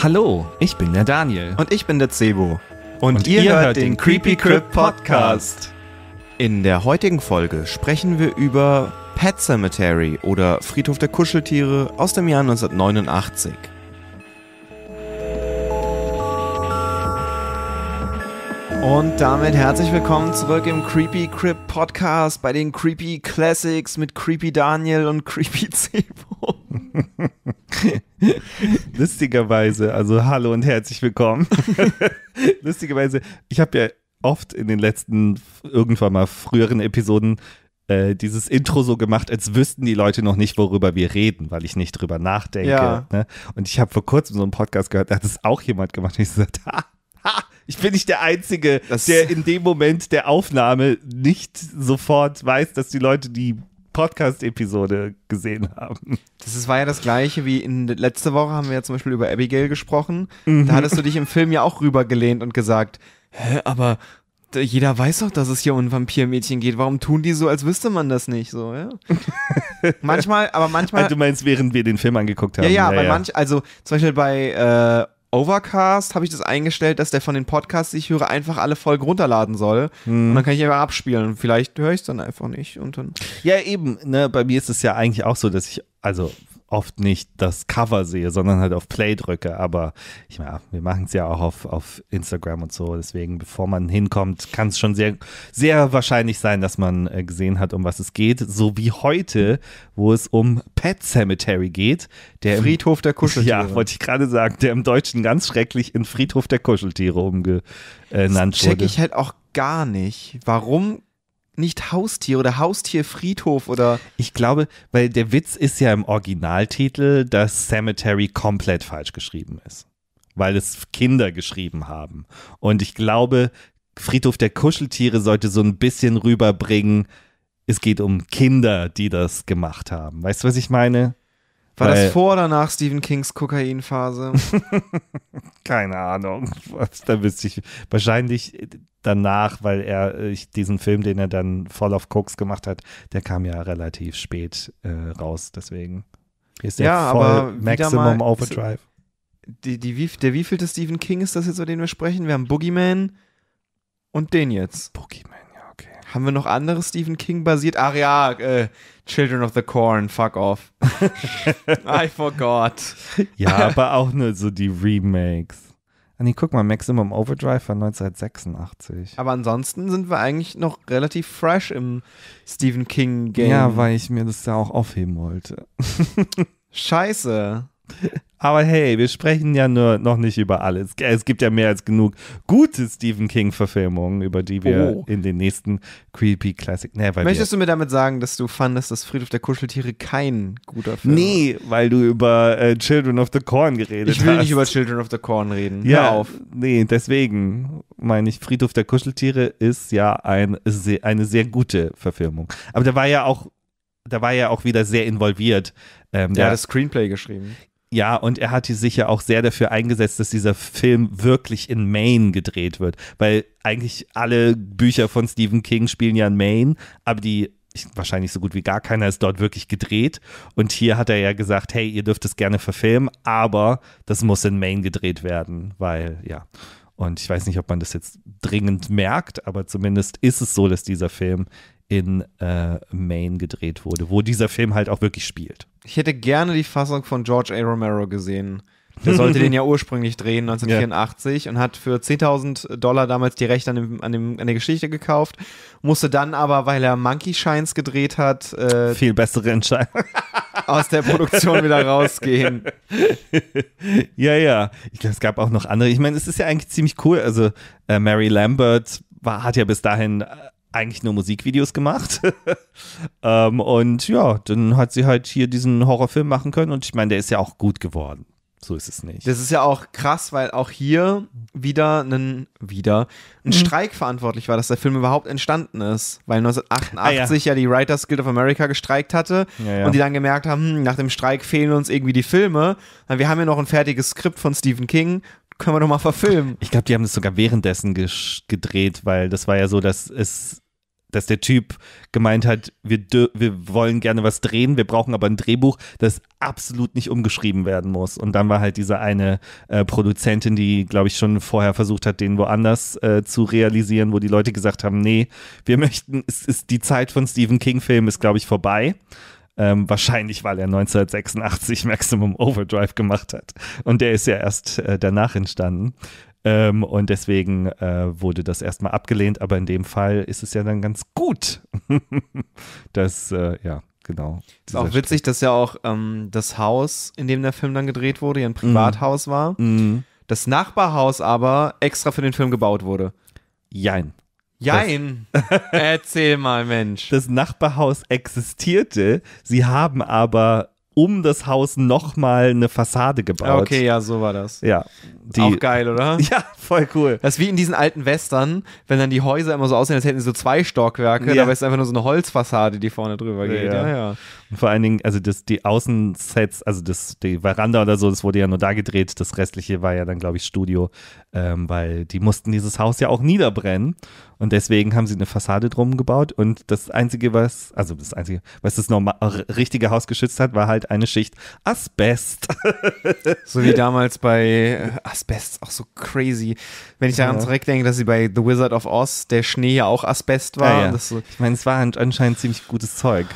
Hallo, ich bin der Daniel. Und ich bin der Cebo. Und, und ihr, ihr, hört, hört den Creepy Crip Podcast. In der heutigen Folge sprechen wir über Pet Cemetery oder Friedhof der Kuscheltiere aus dem Jahr 1989. Und damit herzlich willkommen zurück im Creepy Crip Podcast bei den Creepy Classics mit Creepy Daniel und Creepy Zebo. Lustigerweise, also hallo und herzlich willkommen. Lustigerweise, ich habe ja oft in den letzten, irgendwann mal früheren Episoden äh, dieses Intro so gemacht, als wüssten die Leute noch nicht, worüber wir reden, weil ich nicht drüber nachdenke. Ja. Ne? Und ich habe vor kurzem so einen Podcast gehört, da hat es auch jemand gemacht. Und ich gesagt, ha, ha, ich bin nicht der Einzige, das der in dem Moment der Aufnahme nicht sofort weiß, dass die Leute die Podcast-Episode gesehen haben. Das ist, war ja das gleiche wie in letzter Woche haben wir ja zum Beispiel über Abigail gesprochen. Mhm. Da hattest du dich im Film ja auch rübergelehnt und gesagt, hä, aber jeder weiß doch, dass es hier um ein Vampirmädchen geht. Warum tun die so, als wüsste man das nicht? So, ja? manchmal, aber manchmal. Also du meinst, während wir den Film angeguckt haben. Ja, ja, ja, ja. manch, also zum Beispiel bei äh, Overcast habe ich das eingestellt, dass der von den Podcasts, die ich höre, einfach alle Folgen runterladen soll. Hm. Und dann kann ich einfach abspielen. Vielleicht höre ich es dann einfach nicht. Und dann ja, eben. Ne, bei mir ist es ja eigentlich auch so, dass ich, also oft nicht das Cover sehe, sondern halt auf Play drücke. Aber ich meine, wir machen es ja auch auf, auf Instagram und so. Deswegen, bevor man hinkommt, kann es schon sehr, sehr wahrscheinlich sein, dass man äh, gesehen hat, um was es geht. So wie heute, wo es um Pet Cemetery geht. Der Friedhof der Kuscheltiere. Ja, wollte ich gerade sagen, der im Deutschen ganz schrecklich in Friedhof der Kuscheltiere umgenannt äh, wurde. Check ich halt auch gar nicht, warum nicht Haustier oder Haustierfriedhof oder. Ich glaube, weil der Witz ist ja im Originaltitel, dass Cemetery komplett falsch geschrieben ist. Weil es Kinder geschrieben haben. Und ich glaube, Friedhof der Kuscheltiere sollte so ein bisschen rüberbringen, es geht um Kinder, die das gemacht haben. Weißt du, was ich meine? War Weil das vor oder nach Stephen Kings Kokainphase? Keine Ahnung. Da wüsste ich wahrscheinlich danach, weil er äh, ich, diesen Film, den er dann voll auf Koks gemacht hat, der kam ja relativ spät äh, raus. Deswegen ist der ja, voll aber Maximum mal, Overdrive. Die, die, wie, der wievielte Stephen King ist das jetzt, über den wir sprechen? Wir haben Boogeyman und den jetzt. Boogeyman, ja, okay. Haben wir noch andere Stephen King basiert? Ach ja, äh, Children of the Corn, fuck off. I forgot. Ja, aber auch nur so die Remakes. Ah nee, guck mal, Maximum Overdrive von 1986. Aber ansonsten sind wir eigentlich noch relativ fresh im Stephen King Game. Ja, weil ich mir das ja auch aufheben wollte. Scheiße. Aber hey, wir sprechen ja nur noch nicht über alles. Es gibt ja mehr als genug gute Stephen King-Verfilmungen, über die wir oh. in den nächsten Creepy Classic. Nee, Möchtest du mir damit sagen, dass du fandest, dass Friedhof der Kuscheltiere kein guter Film ist? Nee, weil du über äh, Children of the Corn geredet hast. Ich will hast. nicht über Children of the Corn reden. Ja, Hör auf. Nee, deswegen meine ich, Friedhof der Kuscheltiere ist ja ein, eine sehr gute Verfilmung. Aber da war ja auch da war ja auch wieder sehr involviert. Ähm, ja, der, das Screenplay geschrieben. Ja, und er hat sich ja auch sehr dafür eingesetzt, dass dieser Film wirklich in Maine gedreht wird, weil eigentlich alle Bücher von Stephen King spielen ja in Maine, aber die wahrscheinlich so gut wie gar keiner ist dort wirklich gedreht. Und hier hat er ja gesagt, hey, ihr dürft es gerne verfilmen, aber das muss in Maine gedreht werden, weil ja. Und ich weiß nicht, ob man das jetzt dringend merkt, aber zumindest ist es so, dass dieser Film in äh, Maine gedreht wurde, wo dieser Film halt auch wirklich spielt. Ich hätte gerne die Fassung von George A. Romero gesehen. Der sollte den ja ursprünglich drehen, 1984, ja. und hat für 10.000 Dollar damals die Rechte an, dem, an, dem, an der Geschichte gekauft. Musste dann aber, weil er Monkey Shines gedreht hat, äh, viel bessere Entscheidung. aus der Produktion wieder rausgehen. ja, ja. Ich glaube, es gab auch noch andere. Ich meine, es ist ja eigentlich ziemlich cool. Also, äh, Mary Lambert war, hat ja bis dahin äh, eigentlich nur Musikvideos gemacht. ähm, und ja, dann hat sie halt hier diesen Horrorfilm machen können und ich meine, der ist ja auch gut geworden. So ist es nicht. Das ist ja auch krass, weil auch hier wieder ein wieder mhm. Streik verantwortlich war, dass der Film überhaupt entstanden ist, weil 1988 ah, ja. ja. die Writers Guild of America gestreikt hatte ja, ja. und die dann gemerkt haben, hm, nach dem Streik fehlen uns irgendwie die Filme. Wir haben ja noch ein fertiges Skript von Stephen King können wir doch mal verfilmen. Ich glaube, die haben das sogar währenddessen gedreht, weil das war ja so, dass es dass der Typ gemeint hat, wir, wir wollen gerne was drehen, wir brauchen aber ein Drehbuch, das absolut nicht umgeschrieben werden muss. Und dann war halt diese eine äh, Produzentin, die, glaube ich, schon vorher versucht hat, den woanders äh, zu realisieren, wo die Leute gesagt haben, nee, wir möchten, es ist die Zeit von Stephen King-Filmen ist, glaube ich, vorbei. Ähm, wahrscheinlich, weil er 1986 Maximum Overdrive gemacht hat. Und der ist ja erst äh, danach entstanden. Ähm, und deswegen äh, wurde das erstmal abgelehnt, aber in dem Fall ist es ja dann ganz gut. das, äh, ja, genau. Es Ist auch witzig, Strich. dass ja auch ähm, das Haus, in dem der Film dann gedreht wurde, ja ein mhm. Privathaus mm. war. Mm. Das Nachbarhaus aber extra für den Film gebaut wurde. Jein. Jein. Erzähl mal, Mensch. Das Nachbarhaus existierte. Sie haben aber um das Haus nochmal eine Fassade gebaut. Okay, ja, so war das. Ja. Die, Auch geil, oder? Ja, voll cool. Das ist wie in diesen alten Western, wenn dann die Häuser immer so aussehen, als hätten sie so zwei Stockwerke, ja. dabei ist einfach nur so eine Holzfassade, die vorne drüber geht. Ja, ja. ja. Und vor allen Dingen, also das, die Außensets, also das, die Veranda oder so, das wurde ja nur da gedreht, das restliche war ja dann, glaube ich, Studio, ähm, weil die mussten dieses Haus ja auch niederbrennen. Und deswegen haben sie eine Fassade drum gebaut und das Einzige, was, also das Einzige, was das normal, richtige Haus geschützt hat, war halt eine Schicht Asbest. so wie damals bei äh, Asbest, auch so crazy. Wenn ich daran ja. zurückdenke, dass sie bei The Wizard of Oz der Schnee ja auch Asbest war. Ja, ja. So ich meine, es war anscheinend ziemlich gutes Zeug.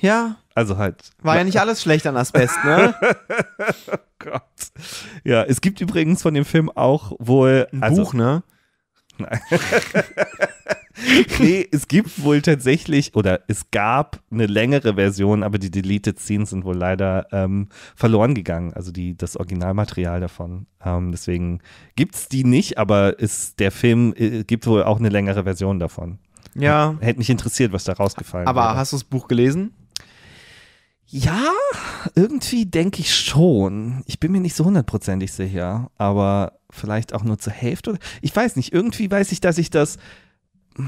Ja. Also halt. War ja nicht alles schlecht an Asbest, ne? oh Gott. Ja, es gibt übrigens von dem Film auch wohl. Ein also, Buch, ne? Nein. nee, es gibt wohl tatsächlich, oder es gab eine längere Version, aber die Deleted Scenes sind wohl leider ähm, verloren gegangen, also die, das Originalmaterial davon. Ähm, deswegen gibt es die nicht, aber ist, der Film äh, gibt wohl auch eine längere Version davon. Ja. Hätte mich interessiert, was da rausgefallen ist. Aber wäre. hast du das Buch gelesen? Ja, irgendwie denke ich schon. Ich bin mir nicht so hundertprozentig sicher, aber vielleicht auch nur zur Hälfte. Ich weiß nicht, irgendwie weiß ich, dass ich das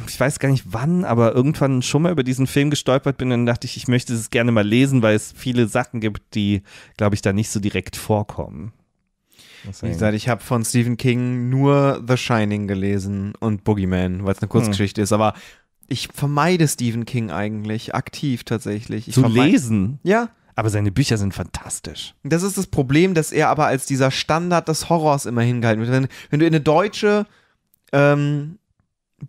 ich weiß gar nicht wann, aber irgendwann schon mal über diesen Film gestolpert bin und dachte ich, ich möchte es gerne mal lesen, weil es viele Sachen gibt, die, glaube ich, da nicht so direkt vorkommen. Deswegen. Wie gesagt, ich habe von Stephen King nur The Shining gelesen und Boogeyman, weil es eine Kurzgeschichte hm. ist, aber ich vermeide Stephen King eigentlich aktiv tatsächlich. Ich Zu lesen? Ja. Aber seine Bücher sind fantastisch. Das ist das Problem, dass er aber als dieser Standard des Horrors immer hingehalten wird. Wenn, wenn du in eine deutsche ähm,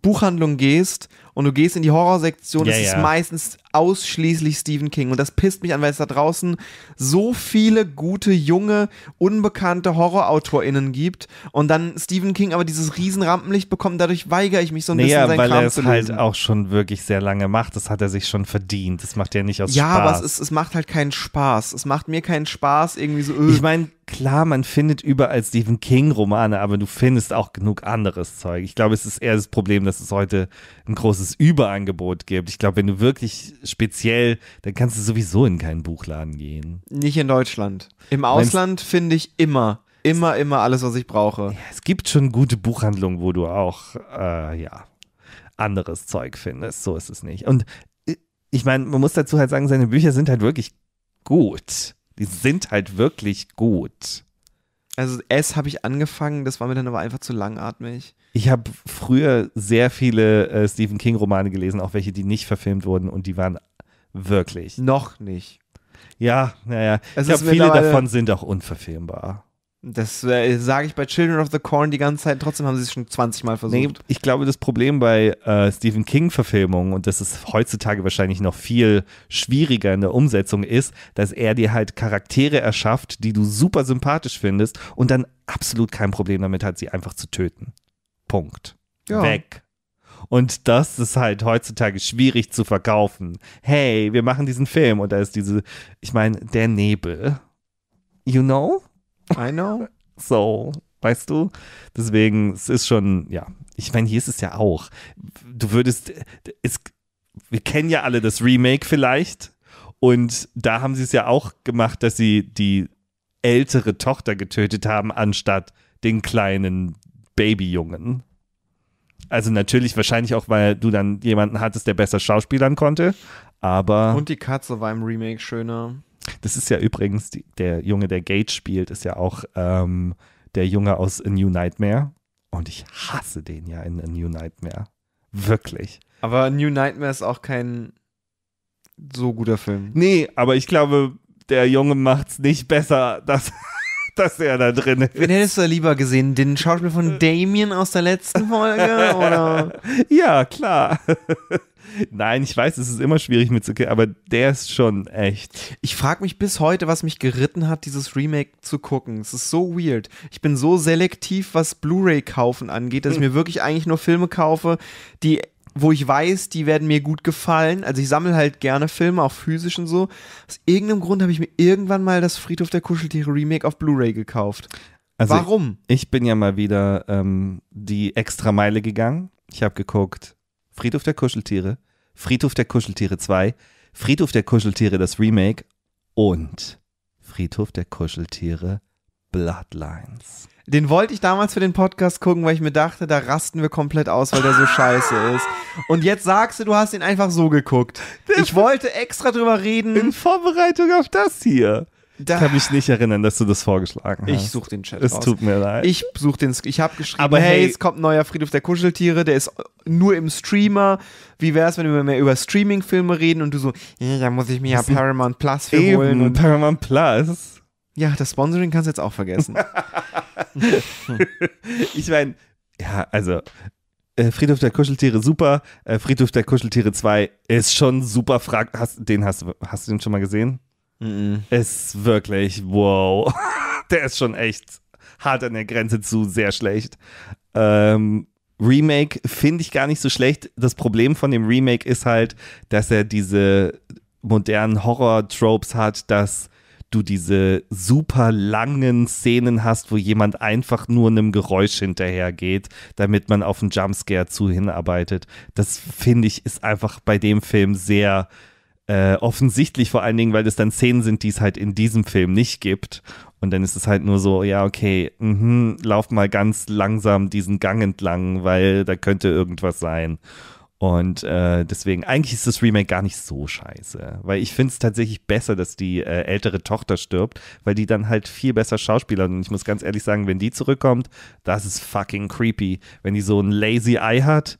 Buchhandlung gehst und du gehst in die Horrorsektion, ja, es ja. ist meistens ausschließlich Stephen King. Und das pisst mich an, weil es da draußen so viele gute, junge, unbekannte HorrorautorInnen gibt und dann Stephen King aber dieses riesen Rampenlicht bekommt, dadurch weigere ich mich so ein naja, bisschen sein weil er es halt auch schon wirklich sehr lange macht. Das hat er sich schon verdient. Das macht er nicht aus ja, Spaß. Ja, aber es, ist, es macht halt keinen Spaß. Es macht mir keinen Spaß, irgendwie so. Öh. Ich meine, klar, man findet überall Stephen King-Romane, aber du findest auch genug anderes Zeug. Ich glaube, es ist eher das Problem, dass es heute ein großes es Überangebot gibt. Ich glaube, wenn du wirklich speziell, dann kannst du sowieso in keinen Buchladen gehen. Nicht in Deutschland. Im Ausland finde ich immer, immer, immer alles, was ich brauche. Ja, es gibt schon gute Buchhandlungen, wo du auch, äh, ja, anderes Zeug findest. So ist es nicht. Und äh, ich meine, man muss dazu halt sagen, seine Bücher sind halt wirklich gut. Die sind halt wirklich gut. Also S habe ich angefangen, das war mir dann aber einfach zu langatmig. Ich habe früher sehr viele äh, Stephen King-Romane gelesen, auch welche, die nicht verfilmt wurden und die waren wirklich. Noch nicht. Ja, naja. Es ich glaube, viele davon sind auch unverfilmbar. Das äh, sage ich bei Children of the Corn die ganze Zeit, trotzdem haben sie es schon 20 Mal versucht. Nee, ich glaube, das Problem bei äh, Stephen King-Verfilmungen, und das ist heutzutage wahrscheinlich noch viel schwieriger in der Umsetzung, ist, dass er dir halt Charaktere erschafft, die du super sympathisch findest und dann absolut kein Problem damit hat, sie einfach zu töten. Punkt. Ja. Weg. Und das ist halt heutzutage schwierig zu verkaufen. Hey, wir machen diesen Film und da ist diese, ich meine, der Nebel. You know? I know. So, weißt du? Deswegen, es ist schon, ja, ich meine, hier ist es ja auch. Du würdest, es, wir kennen ja alle das Remake vielleicht. Und da haben sie es ja auch gemacht, dass sie die ältere Tochter getötet haben, anstatt den kleinen Babyjungen. Also natürlich, wahrscheinlich auch, weil du dann jemanden hattest, der besser schauspielern konnte, aber. Und die Katze war im Remake schöner. Das ist ja übrigens, die, der Junge, der Gage spielt, ist ja auch ähm, der Junge aus A New Nightmare. Und ich hasse den ja in A New Nightmare. Wirklich. Aber A New Nightmare ist auch kein so guter Film. Nee, aber ich glaube, der Junge macht es nicht besser, dass dass er da drin ist. Wen hättest du lieber gesehen? Den Schauspiel von Damien aus der letzten Folge? Oder? ja, klar. Nein, ich weiß, es ist immer schwierig mitzugehen, aber der ist schon echt. Ich frage mich bis heute, was mich geritten hat, dieses Remake zu gucken. Es ist so weird. Ich bin so selektiv, was Blu-ray kaufen angeht, dass ich hm. mir wirklich eigentlich nur Filme kaufe, die wo ich weiß, die werden mir gut gefallen. Also ich sammle halt gerne Filme, auch physisch und so. Aus irgendeinem Grund habe ich mir irgendwann mal das Friedhof der Kuscheltiere Remake auf Blu-ray gekauft. Also Warum? Ich, ich, bin ja mal wieder ähm, die extra Meile gegangen. Ich habe geguckt, Friedhof der Kuscheltiere, Friedhof der Kuscheltiere 2, Friedhof der Kuscheltiere das Remake und Friedhof der Kuscheltiere 2. Bloodlines. Den wollte ich damals für den Podcast gucken, weil ich mir dachte, da rasten wir komplett aus, weil der so scheiße ist. Und jetzt sagst du, du hast ihn einfach so geguckt. Ich wollte extra drüber reden. In Vorbereitung auf das hier. Da ich kann mich nicht erinnern, dass du das vorgeschlagen hast. Ich suche den Chat Es raus. tut mir leid. Ich suche den, ich habe geschrieben, Aber hey, hey, es kommt ein neuer Friedhof der Kuscheltiere, der ist nur im Streamer. Wie wäre es, wenn wir mehr über Streaming-Filme reden und du so, ja, da muss ich mir ja Paramount Plus für holen. Und Paramount Plus? Ja, das Sponsoring kannst du jetzt auch vergessen. ich meine, ja, also äh, Friedhof der Kuscheltiere super, äh, Friedhof der Kuscheltiere 2 ist schon super frag. Hast, den hast, hast du den schon mal gesehen? Mm -mm. Ist wirklich, wow. der ist schon echt hart an der Grenze zu sehr schlecht. Ähm, Remake finde ich gar nicht so schlecht. Das Problem von dem Remake ist halt, dass er diese modernen Horror-Tropes hat, dass du diese super langen Szenen hast, wo jemand einfach nur einem Geräusch hinterhergeht, damit man auf einen Jumpscare zu hinarbeitet. Das finde ich ist einfach bei dem Film sehr äh, offensichtlich, vor allen Dingen, weil es dann Szenen sind, die es halt in diesem Film nicht gibt. Und dann ist es halt nur so, ja, okay, mh, lauf mal ganz langsam diesen Gang entlang, weil da könnte irgendwas sein. Und äh, deswegen, eigentlich ist das Remake gar nicht so scheiße. Weil ich finde es tatsächlich besser, dass die äh, ältere Tochter stirbt, weil die dann halt viel besser Schauspielerin. Und ich muss ganz ehrlich sagen, wenn die zurückkommt, das ist fucking creepy. Wenn die so ein Lazy Eye hat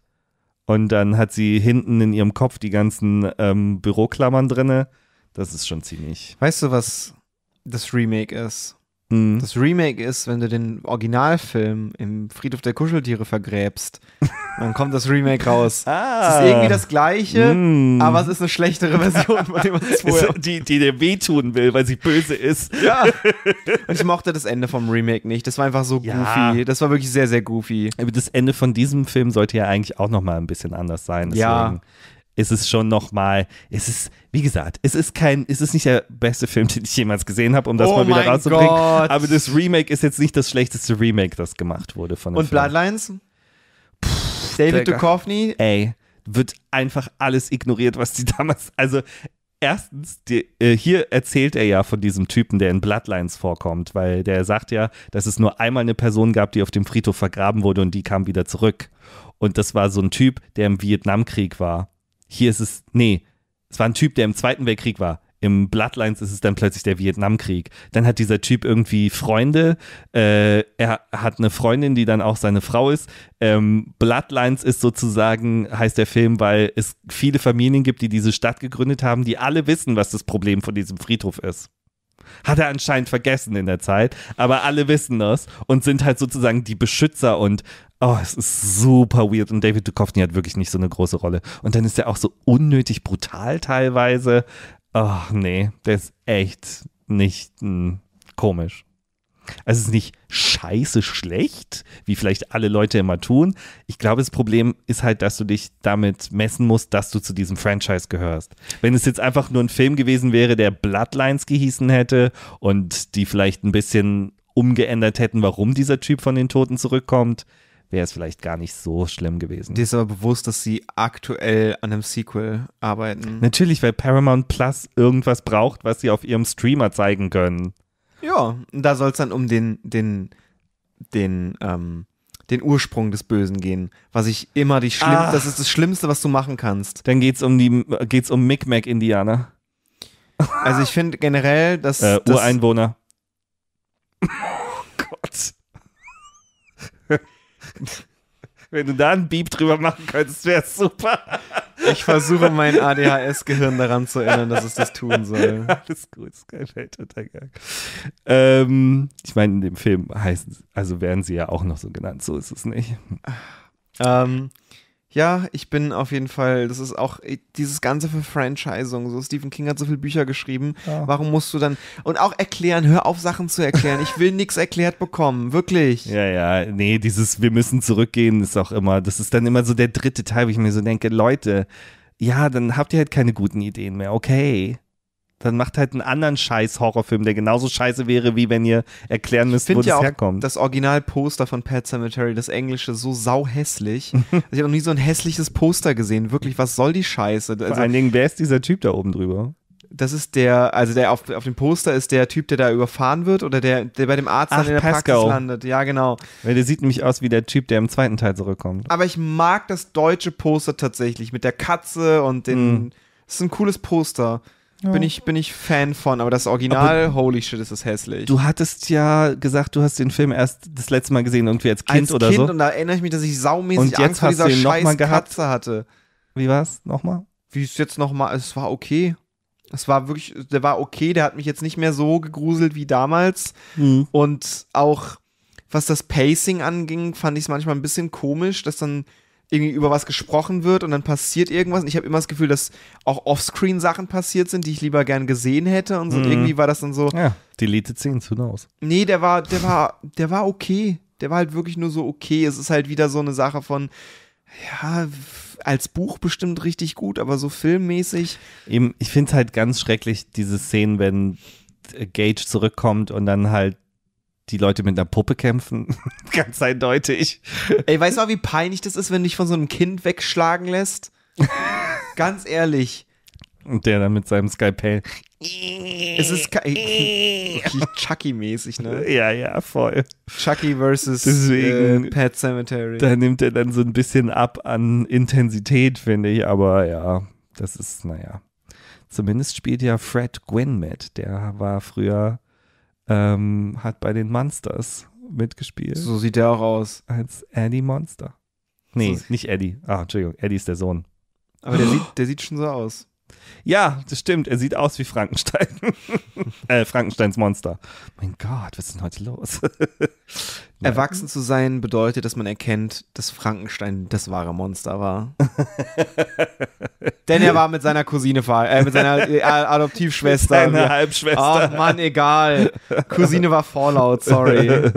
und dann hat sie hinten in ihrem Kopf die ganzen ähm, Büroklammern drinne, das ist schon ziemlich. Weißt du, was das Remake ist? Mhm. Das Remake ist, wenn du den Originalfilm im Friedhof der Kuscheltiere vergräbst, dann kommt das Remake raus. Ah. Es ist irgendwie das Gleiche, mm. aber es ist eine schlechtere Version von dem, was vorher. Die, die dir wehtun will, weil sie böse ist. Ja. Und ich mochte das Ende vom Remake nicht. Das war einfach so ja. goofy. Das war wirklich sehr, sehr goofy. Aber das Ende von diesem Film sollte ja eigentlich auch nochmal ein bisschen anders sein. Deswegen. Ja ist es schon nochmal, es ist, wie gesagt, es ist kein, es ist nicht der beste Film, den ich jemals gesehen habe, um das oh mal wieder rauszubringen. Gott. Aber das Remake ist jetzt nicht das schlechteste Remake, das gemacht wurde von Und Film. Bloodlines? Puh, David Duchovny? Ey, wird einfach alles ignoriert, was die damals, also erstens, die, äh, hier erzählt er ja von diesem Typen, der in Bloodlines vorkommt, weil der sagt ja, dass es nur einmal eine Person gab, die auf dem Friedhof vergraben wurde und die kam wieder zurück. Und das war so ein Typ, der im Vietnamkrieg war hier ist es, nee, es war ein Typ, der im Zweiten Weltkrieg war. Im Bloodlines ist es dann plötzlich der Vietnamkrieg. Dann hat dieser Typ irgendwie Freunde. Äh, er hat eine Freundin, die dann auch seine Frau ist. Ähm, Bloodlines ist sozusagen, heißt der Film, weil es viele Familien gibt, die diese Stadt gegründet haben, die alle wissen, was das Problem von diesem Friedhof ist. Hat er anscheinend vergessen in der Zeit, aber alle wissen das und sind halt sozusagen die Beschützer und Oh, es ist super weird. Und David Duchovny hat wirklich nicht so eine große Rolle. Und dann ist er auch so unnötig brutal teilweise. Ach, oh, nee, der ist echt nicht mh, hm, komisch. Also es ist nicht scheiße schlecht, wie vielleicht alle Leute immer tun. Ich glaube, das Problem ist halt, dass du dich damit messen musst, dass du zu diesem Franchise gehörst. Wenn es jetzt einfach nur ein Film gewesen wäre, der Bloodlines gehießen hätte und die vielleicht ein bisschen umgeändert hätten, warum dieser Typ von den Toten zurückkommt, wäre es vielleicht gar nicht so schlimm gewesen. Dir ist aber bewusst, dass sie aktuell an einem Sequel arbeiten. Natürlich, weil Paramount Plus irgendwas braucht, was sie auf ihrem Streamer zeigen können. Ja, da soll es dann um den, den, den, ähm, den Ursprung des Bösen gehen, was ich immer die schlimm, ah. das ist das Schlimmste, was du machen kannst. Dann geht's um die, geht's um Micmac Indianer. Also ich finde generell, dass äh, Ureinwohner. Das Wenn du da einen Beep drüber machen könntest, wäre es super. Ich versuche mein ADHS-Gehirn daran zu erinnern, dass es das tun soll. Alles gut, ist kein Weltuntergang. Ähm, ich meine, in dem Film heißen, also werden sie ja auch noch so genannt, so ist es nicht. Ähm, ja, ich bin auf jeden Fall, das ist auch äh, dieses ganze Verfranchisung. So, Stephen King hat so viele Bücher geschrieben. Ja. Warum musst du dann. Und auch erklären, hör auf, Sachen zu erklären. Ich will nichts erklärt bekommen, wirklich. Ja, ja, nee, dieses Wir müssen zurückgehen ist auch immer, das ist dann immer so der dritte Teil, wo ich mir so denke, Leute, ja, dann habt ihr halt keine guten Ideen mehr, okay dann macht halt einen anderen Scheiß-Horrorfilm, der genauso scheiße wäre, wie wenn ihr erklären müsst, wo ja das herkommt. Das Originalposter von Pet Cemetery, das englische, so sauhässlich. Also ich habe noch nie so ein hässliches Poster gesehen. Wirklich, was soll die Scheiße? Also, Vor allen Dingen, wer ist dieser Typ da oben drüber? Das ist der, also der auf, auf dem Poster ist der Typ, der da überfahren wird oder der, der bei dem Arzt Ach, in der Pascal. Praxis landet. Ja, genau. Weil der sieht nämlich aus wie der Typ, der im zweiten Teil zurückkommt. Aber ich mag das deutsche Poster tatsächlich mit der Katze und den. Mm. Das ist ein cooles Poster. Ja. Bin, ich, bin ich Fan von, aber das Original, aber holy shit, ist das hässlich. Du hattest ja gesagt, du hast den Film erst das letzte Mal gesehen, irgendwie als Kind als oder kind, so. Und da erinnere ich mich, dass ich saumäßig und jetzt Angst vor dieser scheiß noch Katze hatte. Wie war's? Nochmal? Wie ist jetzt nochmal? Es war okay. Es war wirklich, der war okay, der hat mich jetzt nicht mehr so gegruselt wie damals. Mhm. Und auch was das Pacing anging, fand ich es manchmal ein bisschen komisch, dass dann irgendwie über was gesprochen wird und dann passiert irgendwas. Und ich habe immer das Gefühl, dass auch Offscreen Sachen passiert sind, die ich lieber gern gesehen hätte und so. Mhm. Und irgendwie war das dann so. Ja, deleted scenes, hinaus. Nee, der war, der war, der war okay. Der war halt wirklich nur so okay. Es ist halt wieder so eine Sache von, ja, als Buch bestimmt richtig gut, aber so filmmäßig. Eben, ich finde es halt ganz schrecklich, diese Szenen, wenn Gage zurückkommt und dann halt die Leute mit einer Puppe kämpfen. Ganz eindeutig. Ey, weißt du mal, wie peinlich das ist, wenn du dich von so einem Kind wegschlagen lässt? Ganz ehrlich. Und der dann mit seinem Skypel. es ist okay, äh, Chucky-mäßig, ne? Ja, ja, voll. Chucky versus Deswegen, äh, Pet Cemetery. Da nimmt er dann so ein bisschen ab an Intensität, finde ich, aber ja, das ist, naja. Zumindest spielt ja Fred Gwynn mit. Der war früher ähm, hat bei den Monsters mitgespielt. So sieht er auch aus. Als Eddie Monster. Nee, so nicht Eddie. Ah, Entschuldigung, Eddie ist der Sohn. Aber der, sieht, der sieht schon so aus. Ja, das stimmt. Er sieht aus wie Frankenstein. äh, Frankensteins Monster. Mein Gott, was ist denn heute los? Erwachsen zu sein bedeutet, dass man erkennt, dass Frankenstein das wahre Monster war. Denn er war mit seiner Cousine verheiratet, äh, mit seiner äh, Adoptivschwester. Seine Halbschwester. Oh Mann, egal. Cousine war Fallout, sorry.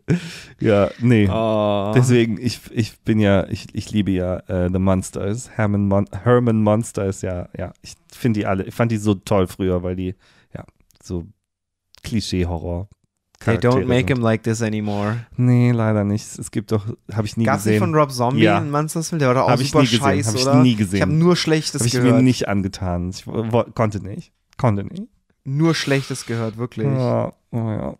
ja, nee. Oh. Deswegen, ich, ich bin ja, ich, ich liebe ja äh, The Monsters. Herman, Mon Herman Monster ist ja, ja, ich finde die alle, ich fand die so toll früher, weil die, ja, so Klischee-Horror Charaktere. They don't make sind. him like this anymore. Nee, leider nicht. Es gibt doch, habe ich nie Gassi gesehen. von Rob Zombie ja. in Monsters Der war doch auch hab super ich oder? Hab ich nie gesehen. Ich habe nur Schlechtes hab gehört. Habe ich mir nicht angetan. Ich konnte nicht. Konnte nicht. Nur Schlechtes gehört, wirklich. Ja, oh ja.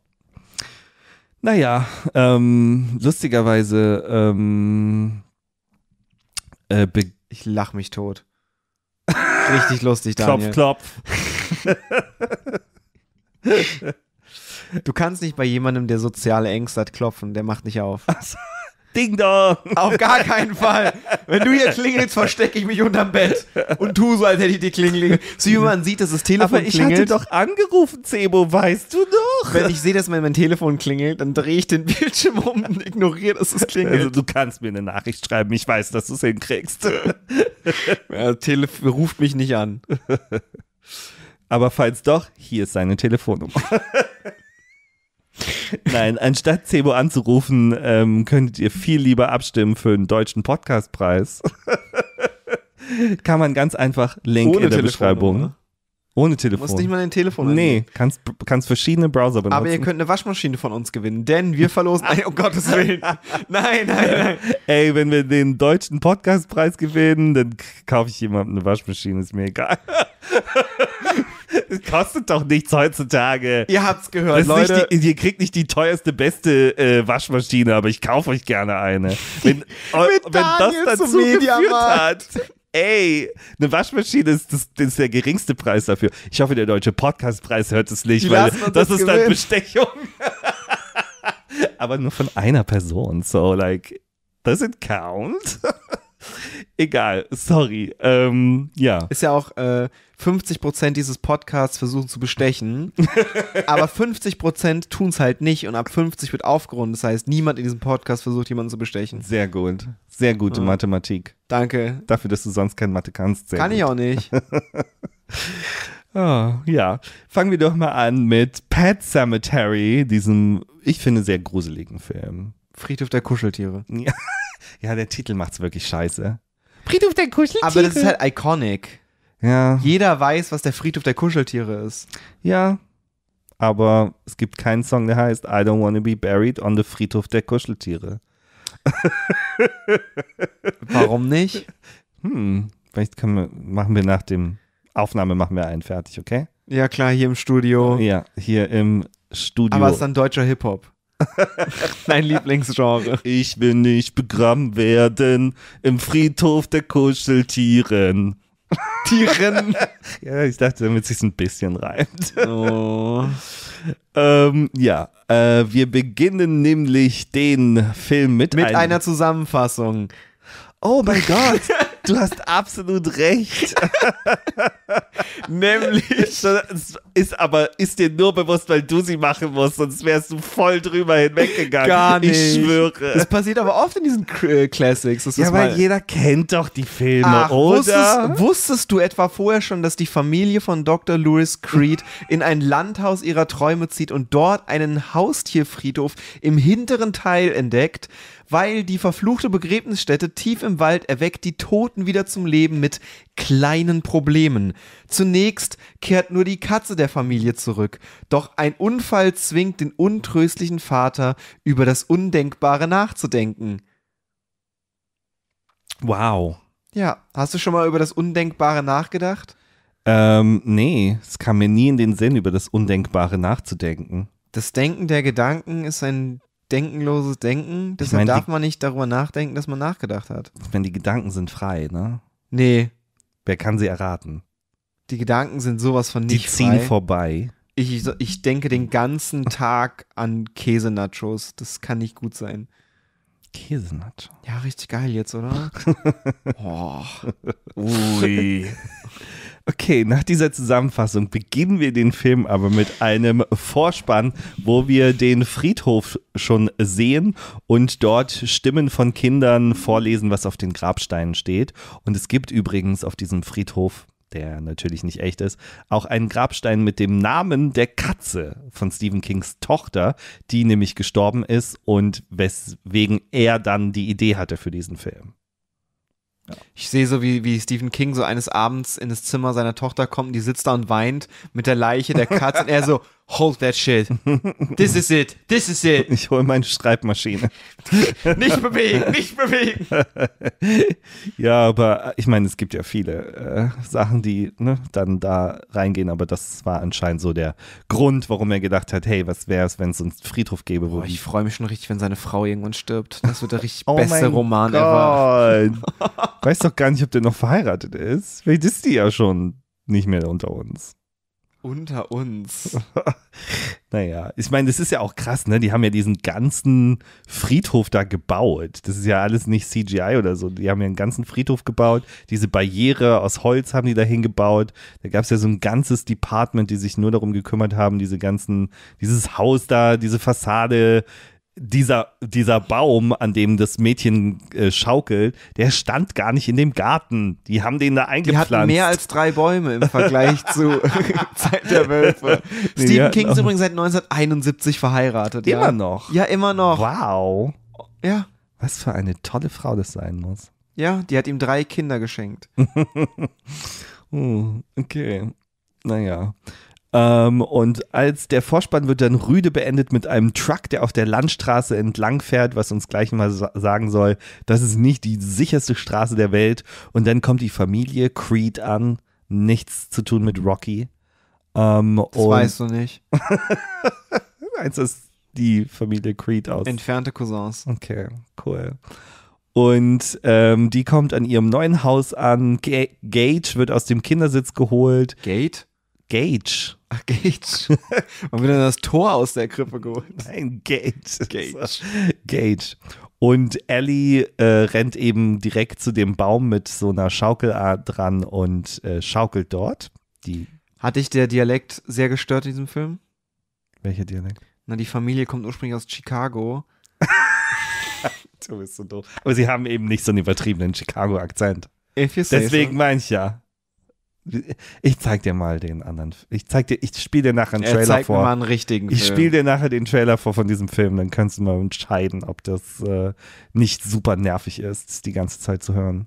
Naja, ähm, lustigerweise ähm, äh, Ich lach mich tot. Richtig lustig, Daniel. Klopf, klopf. Du kannst nicht bei jemandem, der soziale Ängste hat, klopfen. Der macht nicht auf. Ding dong. Auf gar keinen Fall. Wenn du hier klingelst, verstecke ich mich unterm Bett und tu so, als hätte ich die Klingel. So wie man sieht, dass das Telefon klingelt. Aber ich klingelt. hatte doch angerufen, Zebo, weißt du doch. Wenn ich sehe, dass mein Telefon klingelt, dann drehe ich den Bildschirm um und ignoriere, dass es klingelt. Also du kannst mir eine Nachricht schreiben, ich weiß, dass du es hinkriegst. ja, Telefon ruft mich nicht an. Aber falls doch, hier ist seine Telefonnummer. Nein, anstatt Cebo anzurufen, ähm, könntet ihr viel lieber abstimmen für einen deutschen Podcastpreis. Kann man ganz einfach Link Ohne in der Telefon, Beschreibung. Oder? Ohne Telefon. Du musst nicht mal ein Telefon annehmen. Nee, kannst, kannst verschiedene Browser benutzen. Aber ihr könnt eine Waschmaschine von uns gewinnen, denn wir verlosen eine, um Gottes Willen. Nein, nein, nein. Ey, wenn wir den deutschen Podcastpreis gewinnen, dann kaufe ich jemandem eine Waschmaschine, ist mir egal. Es kostet doch nichts heutzutage. Ihr habt's gehört, Leute. Die, ihr kriegt nicht die teuerste, beste äh, Waschmaschine, aber ich kaufe euch gerne eine. Wenn, äh, wenn das dazu geführt hat. Ey, eine Waschmaschine ist, das, das, ist der geringste Preis dafür. Ich hoffe, der deutsche Podcastpreis hört es nicht, die weil das ist dann Bestechung. aber nur von einer Person. So, like, does it count? Egal, sorry. Ähm, ja. Ist ja auch äh, 50% dieses Podcasts versuchen zu bestechen, aber 50% tun es halt nicht und ab 50 wird aufgerundet. Das heißt, niemand in diesem Podcast versucht, jemanden zu bestechen. Sehr gut. Sehr gute ja. Mathematik. Danke. Dafür, dass du sonst kein Mathe kannst. Sehr Kann gut. ich auch nicht. Oh, ja. Fangen wir doch mal an mit Pet Cemetery, diesem, ich finde, sehr gruseligen Film. Friedhof der Kuscheltiere. Ja. Ja, der Titel macht's wirklich scheiße. Friedhof der Kuscheltiere. Aber das ist halt iconic. Ja. Jeder weiß, was der Friedhof der Kuscheltiere ist. Ja. Aber es gibt keinen Song, der heißt I don't wanna be buried on the Friedhof der Kuscheltiere. Warum nicht? Hm, vielleicht können wir, machen wir nach dem Aufnahme machen wir einen fertig, okay? Ja, klar, hier im Studio. Ja, hier im Studio. Aber es ist dann deutscher Hip-Hop. Dein Lieblingsgenre. Ich will nicht begraben werden im Friedhof der Kuscheltieren. Tieren. ja, ich dachte, damit es sich ein bisschen reimt. Oh. ähm, ja, äh, wir beginnen nämlich den Film mit, mit einer Zusammenfassung. Oh mein Gott. Du hast absolut recht. Nämlich. Das ist aber, ist dir nur bewusst, weil du sie machen musst, sonst wärst du voll drüber hinweggegangen. Gar nicht. Ich schwöre. Das passiert aber oft in diesen äh, Classics. Das ja, weil jeder kennt doch die Filme, Ach, oder? Wusstest, wusstest du etwa vorher schon, dass die Familie von Dr. Lewis Creed in ein Landhaus ihrer Träume zieht und dort einen Haustierfriedhof im hinteren Teil entdeckt, weil die verfluchte Begräbnisstätte tief im Wald erweckt die Toten wieder zum Leben mit kleinen Problemen. Zunächst kehrt nur die Katze der Familie zurück, doch ein Unfall zwingt den untröstlichen Vater, über das Undenkbare nachzudenken. Wow. Ja, hast du schon mal über das Undenkbare nachgedacht? Ähm, nee, es kam mir nie in den Sinn, über das Undenkbare nachzudenken. Das Denken der Gedanken ist ein denkenloses Denken. Deshalb meine, darf die, man nicht darüber nachdenken, dass man nachgedacht hat. Ich meine, die Gedanken sind frei, ne? Nee. Wer kann sie erraten? Die Gedanken sind sowas von nicht Die ziehen frei. vorbei. Ich, ich denke den ganzen Tag an Käse-Nachos. Das kann nicht gut sein. Käsenatsch. Ja, richtig geil jetzt, oder? oh. Ui. Okay, nach dieser Zusammenfassung beginnen wir den Film aber mit einem Vorspann, wo wir den Friedhof schon sehen und dort Stimmen von Kindern vorlesen, was auf den Grabsteinen steht. Und es gibt übrigens auf diesem Friedhof der natürlich nicht echt ist, auch einen Grabstein mit dem Namen der Katze von Stephen Kings Tochter, die nämlich gestorben ist und weswegen er dann die Idee hatte für diesen Film. Ja. Ich sehe so, wie, wie Stephen King so eines Abends in das Zimmer seiner Tochter kommt die sitzt da und weint mit der Leiche der Katze und er so, Hold that shit. This is it. This is it. Ich hole meine Schreibmaschine. nicht bewegen, nicht bewegen. ja, aber äh, ich meine, es gibt ja viele äh, Sachen, die ne, dann da reingehen, aber das war anscheinend so der Grund, warum er gedacht hat, hey, was wäre es, wenn es einen Friedhof gäbe? Wo Boah, ich freue mich schon richtig, wenn seine Frau irgendwann stirbt. Das wird der richtig oh beste Roman ever. Weiß doch gar nicht, ob der noch verheiratet ist. Vielleicht ist die ja schon nicht mehr unter uns. Unter uns. naja, ich meine, das ist ja auch krass, ne? Die haben ja diesen ganzen Friedhof da gebaut. Das ist ja alles nicht CGI oder so. Die haben ja einen ganzen Friedhof gebaut. Diese Barriere aus Holz haben die da hingebaut. Da gab es ja so ein ganzes Department, die sich nur darum gekümmert haben, diese ganzen, dieses Haus da, diese Fassade, dieser, dieser Baum, an dem das Mädchen äh, schaukelt, der stand gar nicht in dem Garten. Die haben den da eingepflanzt. Die hatten mehr als drei Bäume im Vergleich zu Zeit der Wölfe. Nee, Stephen King ist übrigens seit 1971 verheiratet. Immer ja. noch? Ja, immer noch. Wow. Ja. Was für eine tolle Frau das sein muss. Ja, die hat ihm drei Kinder geschenkt. Uh, okay. Naja. Ähm, und als der Vorspann wird dann Rüde beendet mit einem Truck, der auf der Landstraße entlangfährt, was uns gleich mal sagen soll, das ist nicht die sicherste Straße der Welt. Und dann kommt die Familie Creed an, nichts zu tun mit Rocky. Ähm, das weißt du nicht. Eins ist die Familie Creed aus. Entfernte Cousins. Okay, cool. Und ähm, die kommt an ihrem neuen Haus an. Ga Gage wird aus dem Kindersitz geholt. Gate? Gage. Ach, Gage. Man wird dann das Tor aus der Krippe geholt. Nein, Gage. Gage. Gage. Und Ellie äh, rennt eben direkt zu dem Baum mit so einer Schaukel dran und äh, schaukelt dort. Die Hat dich der Dialekt sehr gestört in diesem Film? Welcher Dialekt? Na, die Familie kommt ursprünglich aus Chicago. du bist so doof. Aber sie haben eben nicht so einen übertriebenen Chicago-Akzent. Deswegen so. meine ich ja. Ich zeig dir mal den anderen. Ich zeig dir, ich spiele dir nachher einen er Trailer zeigt vor. Mir mal einen richtigen ich spiele dir nachher den Trailer vor von diesem Film, dann kannst du mal entscheiden, ob das äh, nicht super nervig ist, die ganze Zeit zu hören.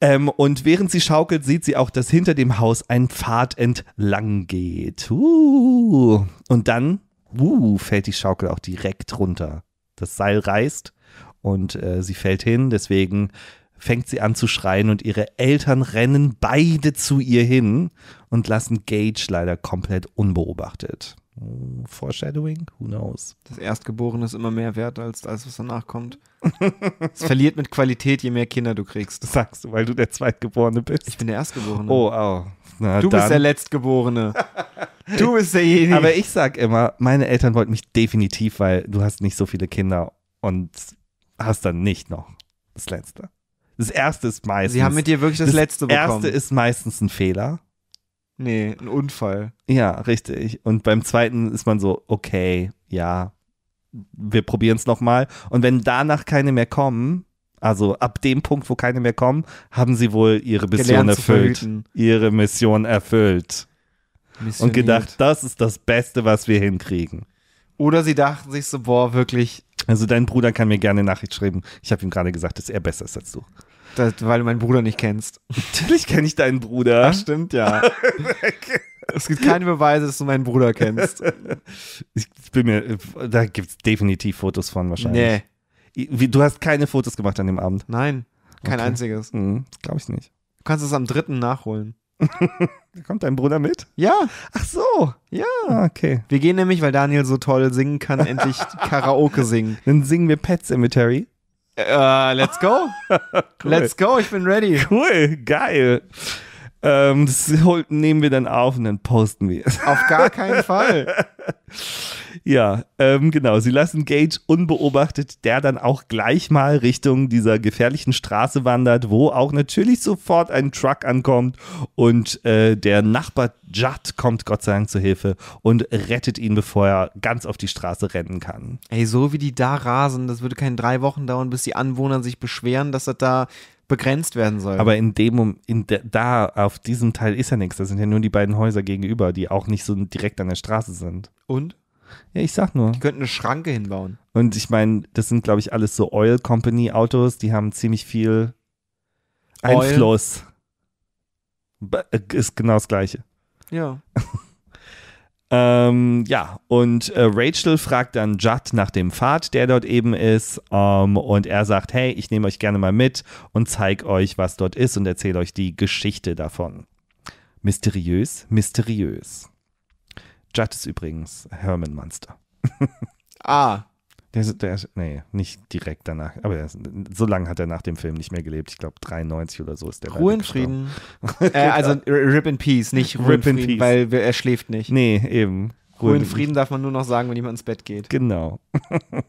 Ähm, und während sie schaukelt, sieht sie auch, dass hinter dem Haus ein Pfad entlang geht. Uh, und dann uh, fällt die Schaukel auch direkt runter. Das Seil reißt und äh, sie fällt hin. Deswegen fängt sie an zu schreien und ihre Eltern rennen beide zu ihr hin und lassen Gage leider komplett unbeobachtet. Oh, foreshadowing? Who knows? Das Erstgeborene ist immer mehr wert als alles, was danach kommt. es verliert mit Qualität, je mehr Kinder du kriegst. Das sagst du, weil du der Zweitgeborene bist. Ich bin der Erstgeborene. Oh, oh. Na, du dann. bist der Letztgeborene. du bist derjenige. Aber ich sag immer, meine Eltern wollten mich definitiv, weil du hast nicht so viele Kinder und hast dann nicht noch das Letzte. Das erste ist meistens. Sie haben mit dir wirklich das, das letzte bekommen. Das erste ist meistens ein Fehler. Nee, ein Unfall. Ja, richtig. Und beim zweiten ist man so, okay, ja, wir probieren es nochmal. Und wenn danach keine mehr kommen, also ab dem Punkt, wo keine mehr kommen, haben sie wohl ihre Mission erfüllt. Ihre Mission erfüllt. Und gedacht, das ist das Beste, was wir hinkriegen. Oder sie dachten sich so, boah, wirklich. Also dein Bruder kann mir gerne Nachricht schreiben. Ich habe ihm gerade gesagt, dass er besser ist als du. Das, weil du meinen Bruder nicht kennst. Natürlich kenne ich deinen Bruder. Ach, stimmt, ja. es gibt keine Beweise, dass du meinen Bruder kennst. Ich bin mir, da gibt es definitiv Fotos von wahrscheinlich. Nee. Du hast keine Fotos gemacht an dem Abend? Nein, kein okay. einziges. Mhm, Glaube ich nicht. Du kannst es am dritten nachholen. Kommt dein Bruder mit? Ja. Ach so. Ja. Ah, okay. Wir gehen nämlich, weil Daniel so toll singen kann, endlich Karaoke singen. Dann singen wir Pet Cemetery. Uh, let's go. cool. Let's go, ich bin ready. Cool, geil. Ähm, das nehmen wir dann auf und dann posten wir es. Auf gar keinen Fall. Ja, ähm, genau. Sie lassen Gage unbeobachtet, der dann auch gleich mal Richtung dieser gefährlichen Straße wandert, wo auch natürlich sofort ein Truck ankommt und äh, der Nachbar Judd kommt Gott sei Dank zur Hilfe und rettet ihn, bevor er ganz auf die Straße rennen kann. Ey, so wie die da rasen, das würde keine drei Wochen dauern, bis die Anwohner sich beschweren, dass er da begrenzt werden soll. Aber in dem in de, da auf diesem Teil ist ja nichts. Da sind ja nur die beiden Häuser gegenüber, die auch nicht so direkt an der Straße sind. Und? Ja, ich sag nur. Die könnten eine Schranke hinbauen. Und ich meine, das sind, glaube ich, alles so Oil Company Autos, die haben ziemlich viel Oil. Einfluss. Äh, ist genau das Gleiche. Ja. ähm, ja, und äh, Rachel fragt dann Judd nach dem Pfad, der dort eben ist. Ähm, und er sagt: Hey, ich nehme euch gerne mal mit und zeige euch, was dort ist und erzähle euch die Geschichte davon. Mysteriös, mysteriös. Judd ist übrigens Herman Munster. ah. Der, der, nee, nicht direkt danach, aber so lange hat er nach dem Film nicht mehr gelebt. Ich glaube, 93 oder so ist der. Ruhe in Frieden. äh, also Rip in Peace, nicht Ruhe in Frieden, Peace. weil er schläft nicht. Nee, eben. Ruhe, Ruhe in Frieden darf man nur noch sagen, wenn jemand ins Bett geht. Genau.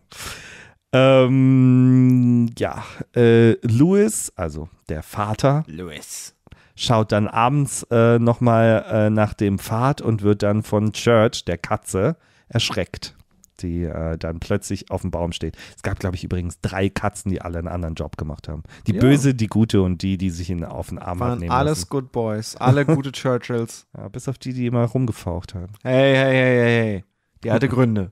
ähm, ja, äh, Louis, also der Vater. Louis schaut dann abends äh, nochmal äh, nach dem Pfad und wird dann von Church, der Katze, erschreckt, die äh, dann plötzlich auf dem Baum steht. Es gab, glaube ich, übrigens drei Katzen, die alle einen anderen Job gemacht haben. Die ja. böse, die gute und die, die sich ihn auf den Arm Waren nehmen Alles lassen. Good Boys, alle gute Churchills. Ja, bis auf die, die immer rumgefaucht haben. Hey, hey, hey, hey, hey. Die hatte Gründe.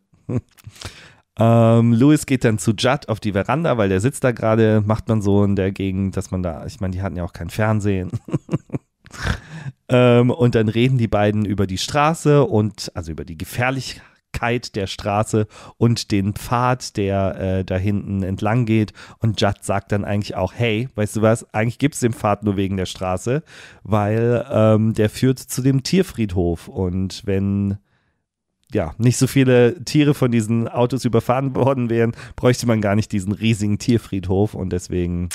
Ähm, Louis geht dann zu Judd auf die Veranda, weil der sitzt da gerade, macht man so in der Gegend, dass man da, ich meine, die hatten ja auch kein Fernsehen. ähm, und dann reden die beiden über die Straße und, also über die Gefährlichkeit der Straße und den Pfad, der äh, da hinten entlang geht. Und Judd sagt dann eigentlich auch, hey, weißt du was, eigentlich gibt es den Pfad nur wegen der Straße, weil ähm, der führt zu dem Tierfriedhof. Und wenn ja, nicht so viele Tiere von diesen Autos überfahren worden wären, bräuchte man gar nicht diesen riesigen Tierfriedhof und deswegen.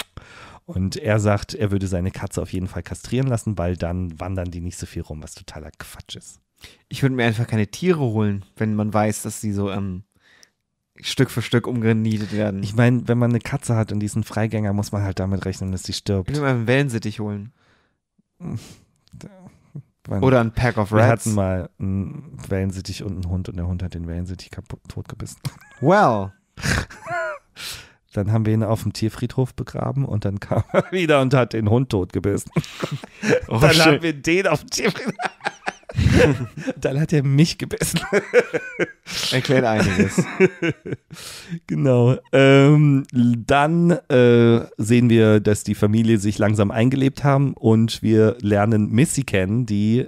Und er sagt, er würde seine Katze auf jeden Fall kastrieren lassen, weil dann wandern die nicht so viel rum, was totaler Quatsch ist. Ich würde mir einfach keine Tiere holen, wenn man weiß, dass sie so ähm, Stück für Stück umgenietet werden. Ich meine, wenn man eine Katze hat und diesen Freigänger, muss man halt damit rechnen, dass sie stirbt. Ich würde mir einen Wellensittich holen. Hm, man, Oder ein Pack of Rats. Wir hatten mal einen Wellensittich und einen Hund und der Hund hat den Wellensittich kaputt, totgebissen. Well. Dann haben wir ihn auf dem Tierfriedhof begraben und dann kam er wieder und hat den Hund totgebissen. Oh, dann schön. haben wir den auf dem Tierfriedhof. Dann hat er mich gebissen. Erklärt einiges. genau. Ähm, dann äh, sehen wir, dass die Familie sich langsam eingelebt haben und wir lernen Missy kennen, die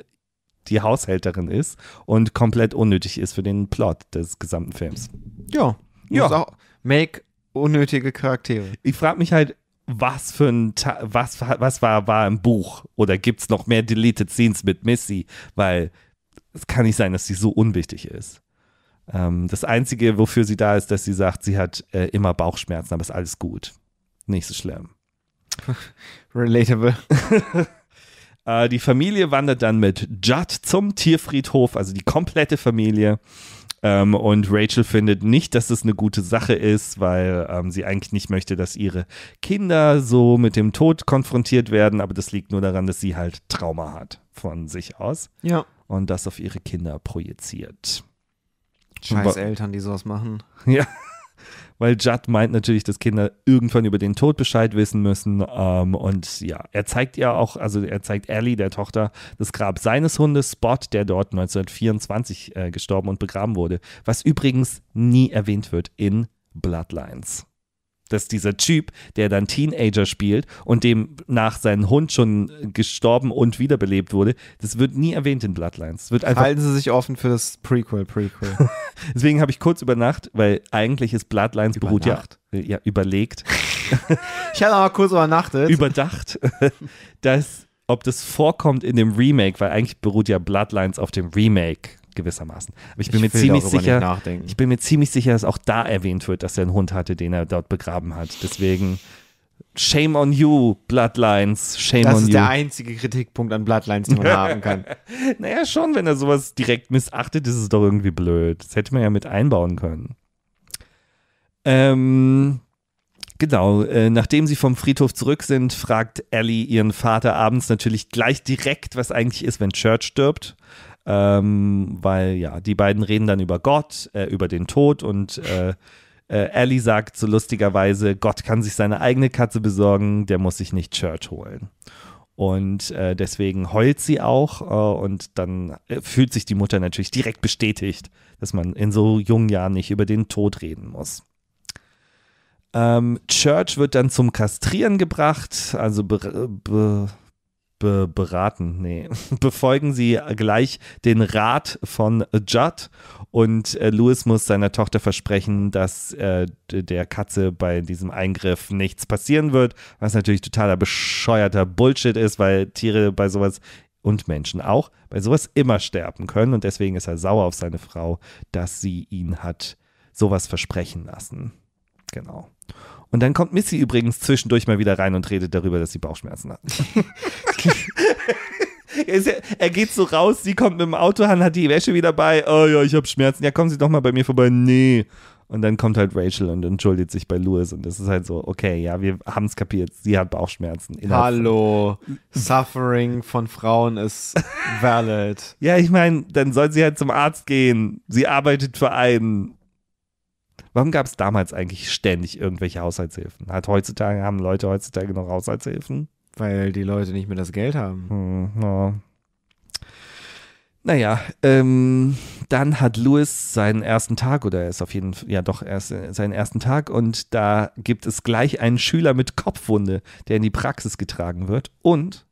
die Haushälterin ist und komplett unnötig ist für den Plot des gesamten Films. Ja. Ja. Make unnötige Charaktere. Ich frage mich halt, was für ein, Ta was, was war, war im Buch? Oder gibt's noch mehr Deleted Scenes mit Missy? Weil es kann nicht sein, dass sie so unwichtig ist. Ähm, das Einzige, wofür sie da ist, dass sie sagt, sie hat äh, immer Bauchschmerzen, aber ist alles gut. Nicht so schlimm. Relatable. äh, die Familie wandert dann mit Judd zum Tierfriedhof, also die komplette Familie. Ähm, und Rachel findet nicht, dass es eine gute Sache ist, weil ähm, sie eigentlich nicht möchte, dass ihre Kinder so mit dem Tod konfrontiert werden. Aber das liegt nur daran, dass sie halt Trauma hat von sich aus. Ja. Und das auf ihre Kinder projiziert. Scheiß Eltern, die sowas machen. Ja weil Judd meint natürlich, dass Kinder irgendwann über den Tod Bescheid wissen müssen. Ähm, und ja, er zeigt ihr auch, also er zeigt Ellie, der Tochter, das Grab seines Hundes Spot, der dort 1924 äh, gestorben und begraben wurde, was übrigens nie erwähnt wird in Bloodlines dass dieser Typ, der dann Teenager spielt und dem nach seinem Hund schon gestorben und wiederbelebt wurde, das wird nie erwähnt in Bloodlines. Halten Sie sich offen für das Prequel, Prequel. Deswegen habe ich kurz über Nacht, weil eigentlich ist Bloodlines über beruht Nacht. ja, ja überlegt. ich habe aber kurz übernachtet. Überdacht, dass ob das vorkommt in dem Remake, weil eigentlich beruht ja Bloodlines auf dem Remake gewissermaßen. Aber ich bin ich mir ziemlich sicher, ich bin mir ziemlich sicher, dass auch da erwähnt wird, dass er einen Hund hatte, den er dort begraben hat. Deswegen Shame on you, Bloodlines. Shame das on you. Das ist der einzige Kritikpunkt an Bloodlines, den man haben kann. naja, schon, wenn er sowas direkt missachtet, ist es doch irgendwie blöd. Das hätte man ja mit einbauen können. Ähm, genau, äh, nachdem sie vom Friedhof zurück sind, fragt Ellie ihren Vater abends natürlich gleich direkt, was eigentlich ist, wenn Church stirbt ähm, weil ja, die beiden reden dann über Gott, äh, über den Tod und äh, äh, Ellie sagt so lustigerweise, Gott kann sich seine eigene Katze besorgen, der muss sich nicht Church holen. Und äh, deswegen heult sie auch äh, und dann äh, fühlt sich die Mutter natürlich direkt bestätigt, dass man in so jungen Jahren nicht über den Tod reden muss. Ähm, Church wird dann zum Kastrieren gebracht, also be, be beraten, nee, befolgen sie gleich den Rat von Judd und äh, Louis muss seiner Tochter versprechen, dass äh, der Katze bei diesem Eingriff nichts passieren wird, was natürlich totaler bescheuerter Bullshit ist, weil Tiere bei sowas und Menschen auch bei sowas immer sterben können und deswegen ist er sauer auf seine Frau, dass sie ihn hat sowas versprechen lassen. Genau. Und dann kommt Missy übrigens zwischendurch mal wieder rein und redet darüber, dass sie Bauchschmerzen hat. er geht so raus, sie kommt mit dem Auto an, hat die Wäsche wieder bei. Oh ja, ich habe Schmerzen. Ja, kommen Sie doch mal bei mir vorbei. Nee. Und dann kommt halt Rachel und entschuldigt sich bei Louis. Und das ist halt so, okay, ja, wir haben es kapiert. Sie hat Bauchschmerzen. Hallo. Suffering von Frauen ist valid. ja, ich meine, dann soll sie halt zum Arzt gehen. Sie arbeitet für einen. Warum gab es damals eigentlich ständig irgendwelche Haushaltshilfen? Hat heutzutage, haben Leute heutzutage noch Haushaltshilfen? Weil die Leute nicht mehr das Geld haben. Hm, ja. Naja, ähm, dann hat Louis seinen ersten Tag oder er ist auf jeden Fall, ja doch, erst äh, seinen ersten Tag und da gibt es gleich einen Schüler mit Kopfwunde, der in die Praxis getragen wird und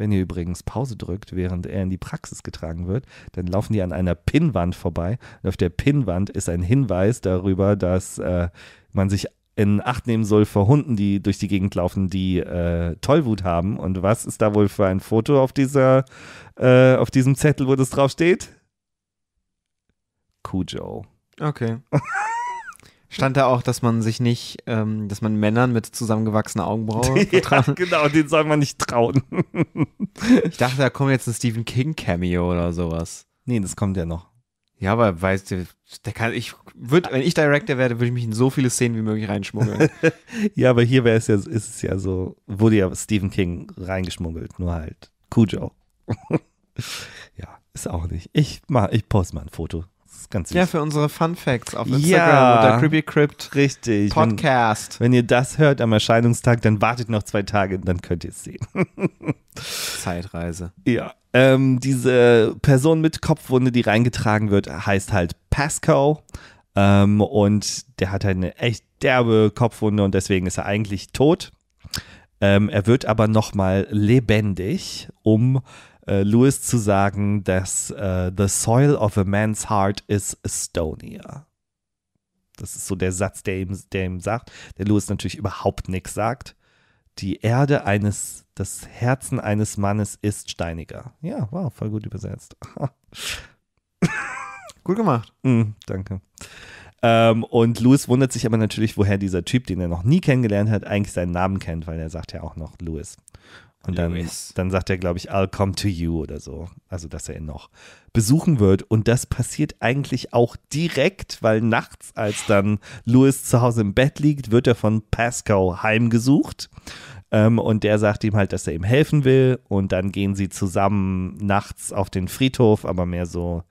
wenn ihr übrigens Pause drückt, während er in die Praxis getragen wird, dann laufen die an einer Pinnwand vorbei. Und auf der Pinnwand ist ein Hinweis darüber, dass äh, man sich in Acht nehmen soll vor Hunden, die durch die Gegend laufen, die äh, Tollwut haben. Und was ist da wohl für ein Foto auf dieser, äh, auf diesem Zettel, wo das draufsteht? Kujo. Cujo. Okay. stand da auch, dass man sich nicht, ähm, dass man Männern mit zusammengewachsener Augenbraue ja, genau, den soll man nicht trauen. ich dachte, da kommt jetzt ein Stephen King Cameo oder sowas. Nee, das kommt ja noch. Ja, aber weißt du, der kann, ich würde, wenn ich Director werde, würde ich mich in so viele Szenen wie möglich reinschmuggeln. ja, aber hier wäre es ja, ist es ja so, wurde ja Stephen King reingeschmuggelt, nur halt Cujo. ja, ist auch nicht. Ich mach, ich poste mal ein Foto ganz süß. Ja, für unsere Fun Facts auf Instagram ja, oder Creepy Crypt. Richtig. Podcast. Wenn, wenn, ihr das hört am Erscheinungstag, dann wartet noch zwei Tage, dann könnt ihr es sehen. Zeitreise. Ja. Ähm, diese Person mit Kopfwunde, die reingetragen wird, heißt halt Pasco. Ähm, und der hat halt eine echt derbe Kopfwunde und deswegen ist er eigentlich tot. Ähm, er wird aber nochmal lebendig, um äh, Lewis zu sagen, dass äh, The soil of a man's heart is Estonia. Das ist so der Satz, der ihm, der ihm sagt, der Lewis natürlich überhaupt nichts sagt. Die Erde eines, das Herzen eines Mannes ist steiniger. Ja, wow, voll gut übersetzt. gut gemacht. Mm, danke. Ähm, und Lewis wundert sich aber natürlich, woher dieser Typ, den er noch nie kennengelernt hat, eigentlich seinen Namen kennt, weil er sagt ja auch noch Lewis. Und dann, dann sagt er, glaube ich, I'll come to you oder so. Also, dass er ihn noch besuchen wird. Und das passiert eigentlich auch direkt, weil nachts, als dann Louis zu Hause im Bett liegt, wird er von Pascal heimgesucht. Ähm, und der sagt ihm halt, dass er ihm helfen will. Und dann gehen sie zusammen nachts auf den Friedhof, aber mehr so,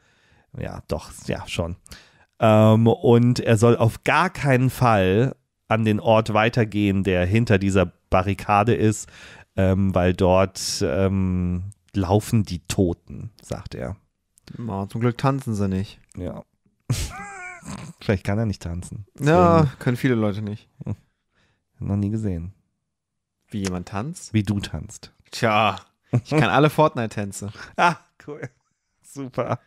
ja, doch, ja, schon. Ähm, und er soll auf gar keinen Fall an den Ort weitergehen, der hinter dieser Barrikade ist, ähm, weil dort ähm, laufen die Toten, sagt er. Oh, zum Glück tanzen sie nicht. Ja. Vielleicht kann er nicht tanzen. Deswegen. Ja, können viele Leute nicht. Noch nie gesehen. Wie jemand tanzt? Wie du tanzt. Tja, ich kann alle Fortnite-Tänze. Ah, cool. Super.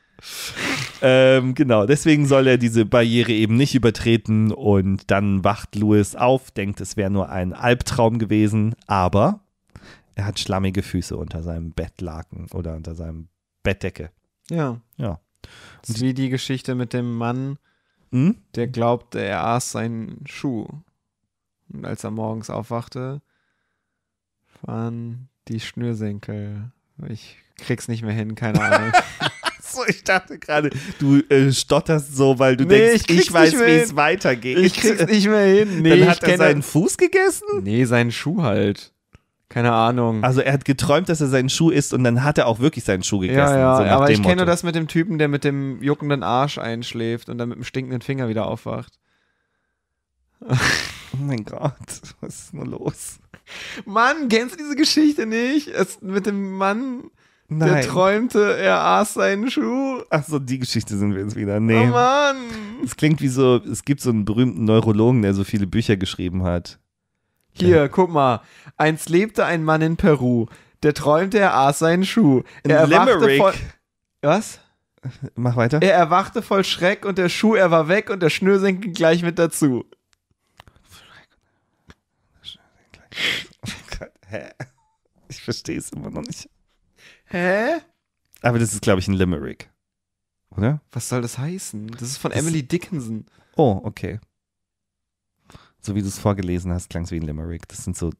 ähm, genau, deswegen soll er diese Barriere eben nicht übertreten und dann wacht Louis auf, denkt, es wäre nur ein Albtraum gewesen, aber er hat schlammige Füße unter seinem Bettlaken oder unter seinem Bettdecke. Ja. Ja. Das wie die Geschichte mit dem Mann, hm? der glaubte, er aß seinen Schuh. Und als er morgens aufwachte, waren die Schnürsenkel. Ich krieg's nicht mehr hin, keine Ahnung. so, ich dachte gerade, du äh, stotterst so, weil du nee, denkst, ich, ich weiß, wie es weitergeht. Ich krieg's nicht mehr hin. Nee, Dann hat er seinen Fuß gegessen? Nee, seinen Schuh halt. Keine Ahnung. Also er hat geträumt, dass er seinen Schuh isst und dann hat er auch wirklich seinen Schuh gegessen. Ja, ja, so aber ich kenne das mit dem Typen, der mit dem juckenden Arsch einschläft und dann mit dem stinkenden Finger wieder aufwacht. oh mein Gott, was ist nur los? Mann, kennst du diese Geschichte nicht? Es, mit dem Mann, Nein. der träumte, er aß seinen Schuh. Achso, die Geschichte sind wir jetzt wieder. Nee. Oh Mann. Es klingt wie so, es gibt so einen berühmten Neurologen, der so viele Bücher geschrieben hat. Hier, guck mal. Einst lebte ein Mann in Peru. Der träumte, er aß seinen Schuh. Er In erwachte voll. Was? Mach weiter. Er erwachte voll Schreck und der Schuh, er war weg und der Schnürsenkel gleich mit dazu. Hä? Ich verstehe es immer noch nicht. Hä? Aber das ist, glaube ich, ein Limerick. Oder? Was soll das heißen? Das ist von Das- Emily Dickinson. Oh, okay so wie du es vorgelesen hast, klang es wie ein Limerick. Das sind so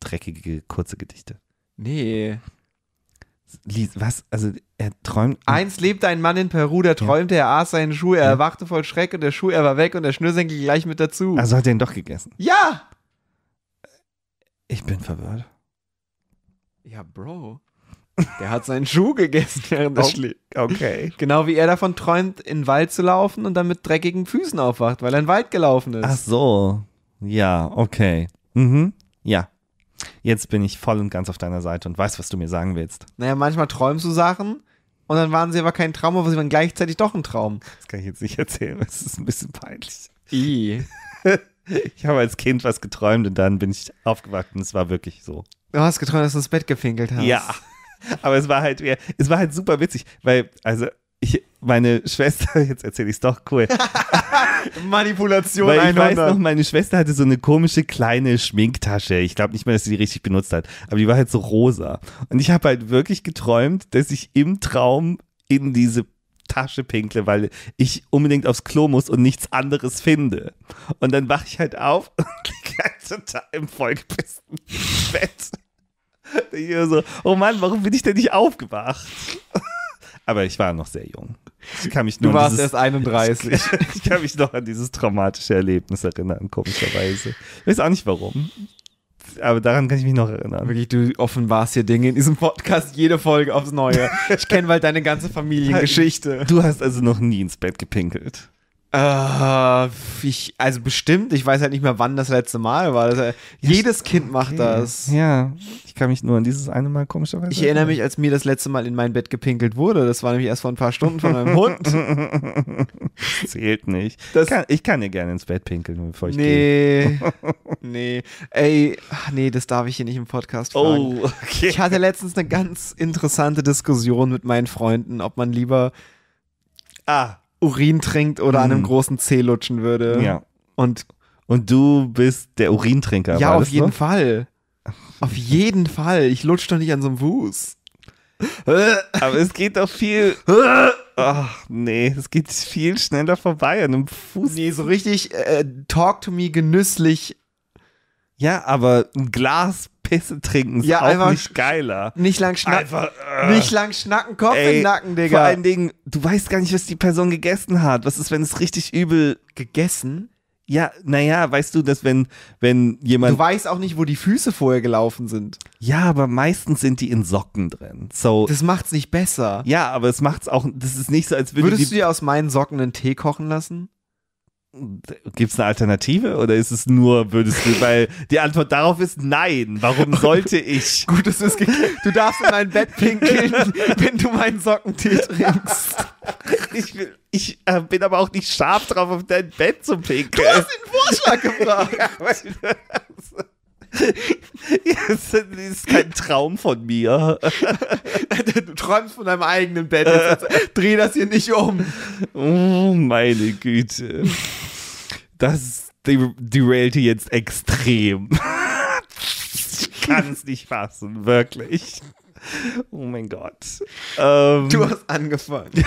dreckige, kurze Gedichte. Nee. Lies, was? Also, er träumt. Einst lebte ein Mann in Peru, der träumte, ja. er aß seinen Schuh, er ja. erwachte voll Schreck und der Schuh, er war weg und der Schnürsenkel gleich mit dazu. Also hat er ihn doch gegessen. Ja! Ich bin verwirrt. Ja, Bro. Der hat seinen Schuh gegessen, während er schläft. Okay. Genau wie er davon träumt, in den Wald zu laufen und dann mit dreckigen Füßen aufwacht, weil er in den Wald gelaufen ist. Ach so. Ja, okay. Mhm. Ja. Jetzt bin ich voll und ganz auf deiner Seite und weiß, was du mir sagen willst. Naja, manchmal träumst du Sachen und dann waren sie aber kein Traum, aber sie waren gleichzeitig doch ein Traum. Das kann ich jetzt nicht erzählen, das ist ein bisschen peinlich. I. ich habe als Kind was geträumt und dann bin ich aufgewacht und es war wirklich so. Du hast geträumt, dass du ins Bett gefinkelt hast. Ja. Aber es war halt, es war halt super witzig, weil, also, ich, meine Schwester, jetzt erzähle ich es doch cool. Manipulation Weil ich einander. weiß noch, meine Schwester hatte so eine komische kleine Schminktasche. Ich glaube nicht mehr, dass sie die richtig benutzt hat, aber die war halt so rosa. Und ich habe halt wirklich geträumt, dass ich im Traum in diese Tasche pinkle, weil ich unbedingt aufs Klo muss und nichts anderes finde. Und dann wache ich halt auf und liege halt total im vollgepissten Bett. Ich so, oh Mann, warum bin ich denn nicht aufgewacht? Aber ich war noch sehr jung. Ich kann mich nur du warst dieses, erst 31. Ich, ich, kann mich noch an dieses traumatische Erlebnis erinnern, komischerweise. Ich weiß auch nicht warum. Aber daran kann ich mich noch erinnern. Wirklich, du offenbarst hier Dinge in diesem Podcast, jede Folge aufs Neue. Ich kenne bald deine ganze halt. Familiengeschichte. Du hast also noch nie ins Bett gepinkelt. Äh, ich, also bestimmt, ich weiß halt nicht mehr, wann das letzte Mal war. Das, äh, jedes Kind macht okay. das. Ja, ich kann mich nur an dieses eine Mal komischerweise. Ich erinnere mich, als mir das letzte Mal in mein Bett gepinkelt wurde. Das war nämlich erst vor ein paar Stunden von meinem Hund. Zählt nicht. Das kann, ich kann dir gerne ins Bett pinkeln, bevor ich nee, gehe. Nee, ey, ach nee, das darf ich hier nicht im Podcast oh, fragen. Oh, okay. Ich hatte letztens eine ganz interessante Diskussion mit meinen Freunden, ob man lieber Ah, Urin trinkt oder an einem mhm. großen Zeh lutschen würde. Ja. Und, und du bist der Urintrinker. Ja, auf jeden noch? Ne? Fall. Auf jeden Fall. Ich lutsche doch nicht an so einem Fuß. Aber es geht doch viel. Ach nee, es geht viel schneller vorbei an einem Fuß. Nee, so richtig äh, äh Talk to Me genüsslich ja, aber ein Glas Pisse trinken ist ja, auch nicht geiler. Nicht lang schnacken. Einfach, äh, nicht lang schnacken, Kopf ey, im Nacken, Digga. Vor allen Dingen, du weißt gar nicht, was die Person gegessen hat. Was ist, wenn es richtig übel gegessen? Ja, naja, weißt du, dass wenn, wenn jemand. Du weißt auch nicht, wo die Füße vorher gelaufen sind. Ja, aber meistens sind die in Socken drin. So, das macht's nicht besser. Ja, aber es macht's auch. Das ist nicht so, als würde Würdest du dir aus meinen Socken einen Tee kochen lassen? Gibt es eine Alternative oder ist es nur, würdest du, weil die Antwort darauf ist nein. Warum sollte ich? Gut, es ist du darfst in mein Bett pinkeln, wenn du meinen Sockentee trinkst. Ich, ich äh, bin aber auch nicht scharf drauf, auf dein Bett zu pinkeln. Du hast den Vorschlag gebracht. ja, das ist kein Traum von mir. Du träumst von deinem eigenen Bett. dreh das hier nicht um. Oh, meine Güte. Das derailt derailte jetzt extrem. Ich kann es nicht fassen, wirklich. Oh mein Gott. Ähm, du hast angefangen.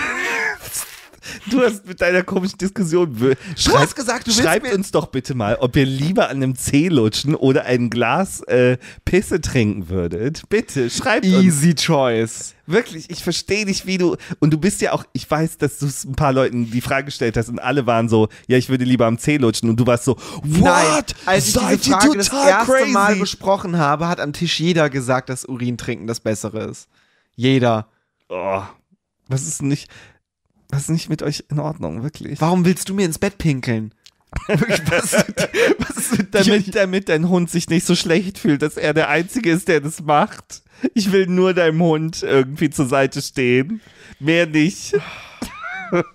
Du hast mit deiner komischen Diskussion. Schreib, du hast gesagt, du Schreibt uns doch bitte mal, ob ihr lieber an einem Zeh lutschen oder ein Glas äh, Pisse trinken würdet. Bitte, schreibt Easy uns. Easy Choice. Wirklich, ich verstehe nicht, wie du. Und du bist ja auch, ich weiß, dass du es ein paar Leuten die Frage gestellt hast und alle waren so, ja, ich würde lieber am Zeh lutschen. Und du warst so, what? als ich Seid diese Frage das erste crazy? Mal besprochen habe, hat am Tisch jeder gesagt, dass Urin trinken das Bessere ist. Jeder. Oh, was ist nicht. Was ist nicht mit euch in Ordnung, wirklich? Warum willst du mir ins Bett pinkeln? was, was ist mit damit, damit dein Hund sich nicht so schlecht fühlt, dass er der Einzige ist, der das macht. Ich will nur deinem Hund irgendwie zur Seite stehen. Mehr nicht.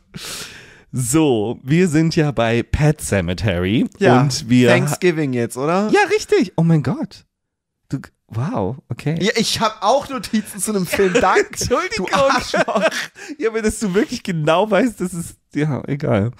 So, wir sind ja bei Pet Cemetery. Ja, und wir Thanksgiving jetzt, oder? Ja, richtig. Oh mein Gott. Wow, okay. Ja, ich habe auch Notizen zu einem Film. Danke. Entschuldigung. Du ja, aber dass du wirklich genau weißt, das ist. Ja, egal.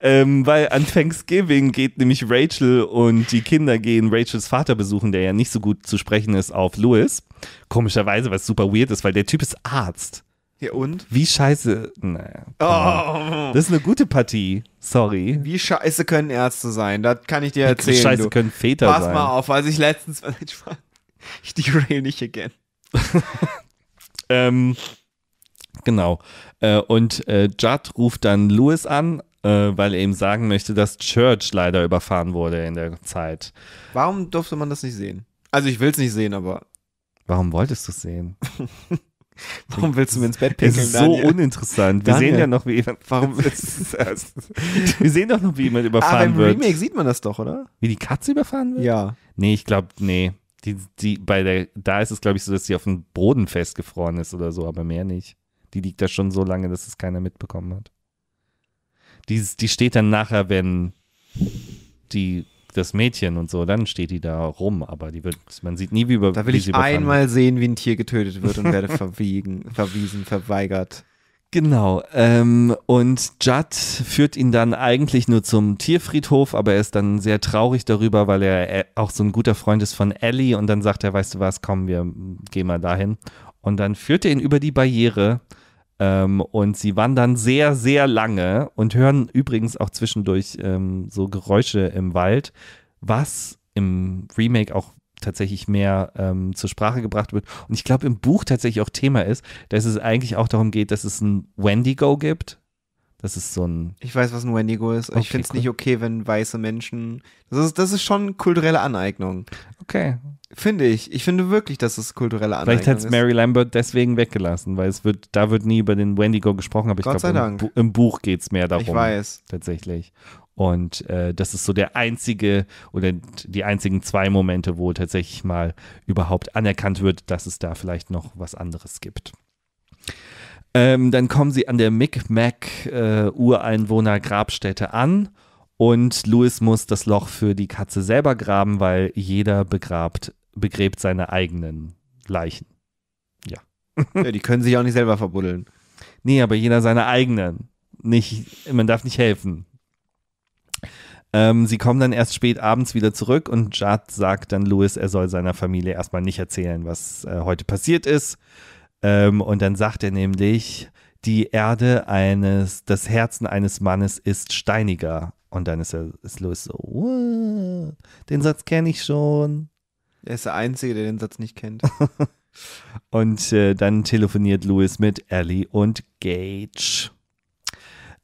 Ähm, weil an Thanksgiving geht nämlich Rachel und die Kinder gehen Rachels Vater besuchen, der ja nicht so gut zu sprechen ist, auf Louis. Komischerweise, was super weird ist, weil der Typ ist Arzt. Ja, und? Wie scheiße. Naja. Oh. Das ist eine gute Partie. Sorry. Wie scheiße können Ärzte sein? Das kann ich dir erzählen. Wie scheiße du. können Väter Pass sein. Pass mal auf, als ich letztens. ich derail nicht again. ähm, genau. Äh, und äh, Judd ruft dann Louis an, äh, weil er ihm sagen möchte, dass Church leider überfahren wurde in der Zeit. Warum durfte man das nicht sehen? Also ich will es nicht sehen, aber. Warum wolltest du es sehen? Warum willst du mir ins Bett pinkeln? Das ist so Daniel? uninteressant. Wir Daniel. sehen ja noch, wie jemand. Warum Wir sehen doch noch, wie jemand überfahren ah, beim wird. Im Remake sieht man das doch, oder? Wie die Katze überfahren wird? Ja. Nee, ich glaube, nee. Die, die, bei der, da ist es, glaube ich, so, dass sie auf dem Boden festgefroren ist oder so, aber mehr nicht. Die liegt da schon so lange, dass es keiner mitbekommen hat. Die, die steht dann nachher, wenn die das Mädchen und so, dann steht die da rum, aber die wird, man sieht nie, wie über Da will ich einmal sehen, wie ein Tier getötet wird und werde verwiegen, verwiesen, verweigert. Genau. Ähm, und Judd führt ihn dann eigentlich nur zum Tierfriedhof, aber er ist dann sehr traurig darüber, weil er auch so ein guter Freund ist von Ellie. Und dann sagt er, weißt du was, komm, wir gehen mal dahin. Und dann führt er ihn über die Barriere. Ähm, und sie wandern sehr, sehr lange und hören übrigens auch zwischendurch ähm, so Geräusche im Wald, was im Remake auch tatsächlich mehr ähm, zur Sprache gebracht wird. Und ich glaube, im Buch tatsächlich auch Thema ist, dass es eigentlich auch darum geht, dass es ein Wendigo gibt. Das ist so ein. Ich weiß, was ein Wendigo ist. Okay, ich finde es cool. nicht okay, wenn weiße Menschen. Das ist, das ist schon kulturelle Aneignung. Okay. Finde ich. Ich finde wirklich, dass es kulturelle Aneignung Vielleicht hat es Mary Lambert deswegen weggelassen, weil es wird, da wird nie über den Wendigo gesprochen, aber Gott ich glaube, im, im, Buch geht es mehr darum. Ich weiß. Tatsächlich. Und äh, das ist so der einzige oder die einzigen zwei Momente, wo tatsächlich mal überhaupt anerkannt wird, dass es da vielleicht noch was anderes gibt. Ähm, dann kommen sie an der Micmac-Ureinwohner-Grabstätte äh, an und Louis muss das Loch für die Katze selber graben, weil jeder begrabt, begräbt seine eigenen Leichen. Ja. ja die können sich auch nicht selber verbuddeln. Nee, aber jeder seine eigenen. Nicht, man darf nicht helfen. Ähm, sie kommen dann erst spät abends wieder zurück und Judd sagt dann Louis, er soll seiner Familie erstmal nicht erzählen, was äh, heute passiert ist. Ähm, und dann sagt er nämlich, die Erde eines, das Herzen eines Mannes ist steiniger. Und dann ist er, ist Louis so, den Satz kenne ich schon. Er ist der Einzige, der den Satz nicht kennt. und äh, dann telefoniert Louis mit Ellie und Gage.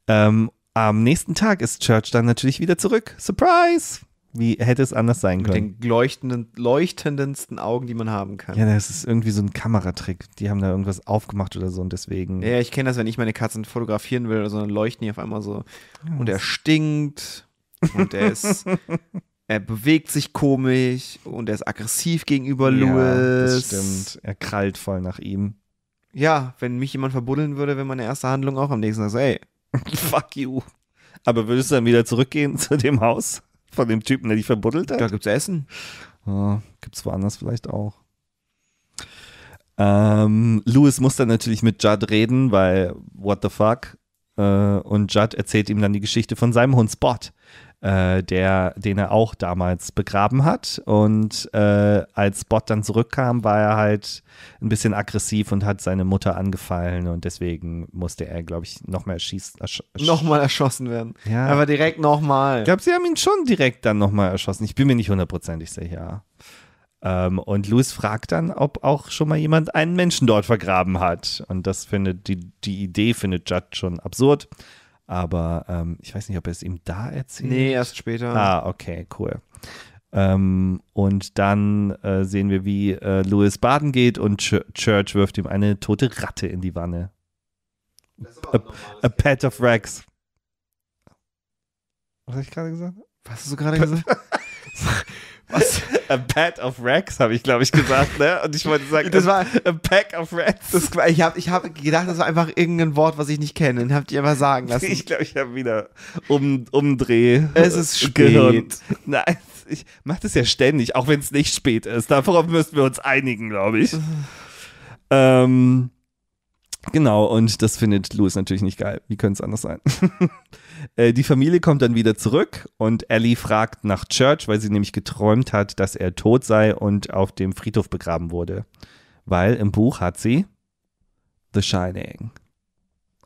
Ähm, am nächsten Tag ist Church dann natürlich wieder zurück. Surprise! Wie hätte es anders sein Mit können? Mit den leuchtenden, leuchtendsten Augen, die man haben kann. Ja, das ist irgendwie so ein Kameratrick. Die haben da irgendwas aufgemacht oder so und deswegen. Ja, ich kenne das, wenn ich meine Katzen fotografieren will, sondern also leuchten die auf einmal so. Ja, und er stinkt und er ist. er bewegt sich komisch und er ist aggressiv gegenüber ja, Louis. Das stimmt. Er krallt voll nach ihm. Ja, wenn mich jemand verbuddeln würde, wäre meine erste Handlung auch am nächsten Tag so, ey, Fuck you. Aber würdest du dann wieder zurückgehen zu dem Haus von dem Typen, der dich verbuddelt hat? Da gibt's Essen. Ja, ah, gibt's woanders vielleicht auch. Ähm, Louis muss dann natürlich mit Judd reden, weil what the fuck? Äh, und Judd erzählt ihm dann die Geschichte von seinem Hund Spot, äh, der, den er auch damals begraben hat. Und äh, als Bot dann zurückkam, war er halt ein bisschen aggressiv und hat seine Mutter angefallen und deswegen musste er, glaube ich, nochmal erschießen. Ersch nochmal erschossen werden. Ja. Aber direkt nochmal. Ich glaube, sie haben ihn schon direkt dann nochmal erschossen. Ich bin mir nicht hundertprozentig sicher. Ähm, und Louis fragt dann, ob auch schon mal jemand einen Menschen dort vergraben hat. Und das findet die, die Idee findet Judd schon absurd. Aber ähm, ich weiß nicht, ob er es ihm da erzählt. Nee, erst später. Ah, okay, cool. Ähm, und dann äh, sehen wir, wie äh, Louis baden geht und Ch Church wirft ihm eine tote Ratte in die Wanne. A, a pet of Rex. Was habe ich gerade gesagt? Was hast du gerade gesagt? Was? A Bat of Racks, habe ich, glaube ich, gesagt, ne? Und ich wollte sagen, das war, a Pack of Rats. Das, ich habe ich hab gedacht, das war einfach irgendein Wort, was ich nicht kenne. Und habt ihr einfach sagen lassen. Ich glaube, ich habe wieder um, Umdreh. Es ist äh, spät. Nein, ich mache das ja ständig, auch wenn es nicht spät ist. Darauf müssten wir uns einigen, glaube ich. Äh. ähm. Genau, und das findet Louis natürlich nicht geil. Wie könnte es anders sein? Äh, die Familie kommt dann wieder zurück und Ellie fragt nach Church, weil sie nämlich geträumt hat, dass er tot sei und auf dem Friedhof begraben wurde. Weil im Buch hat sie The Shining.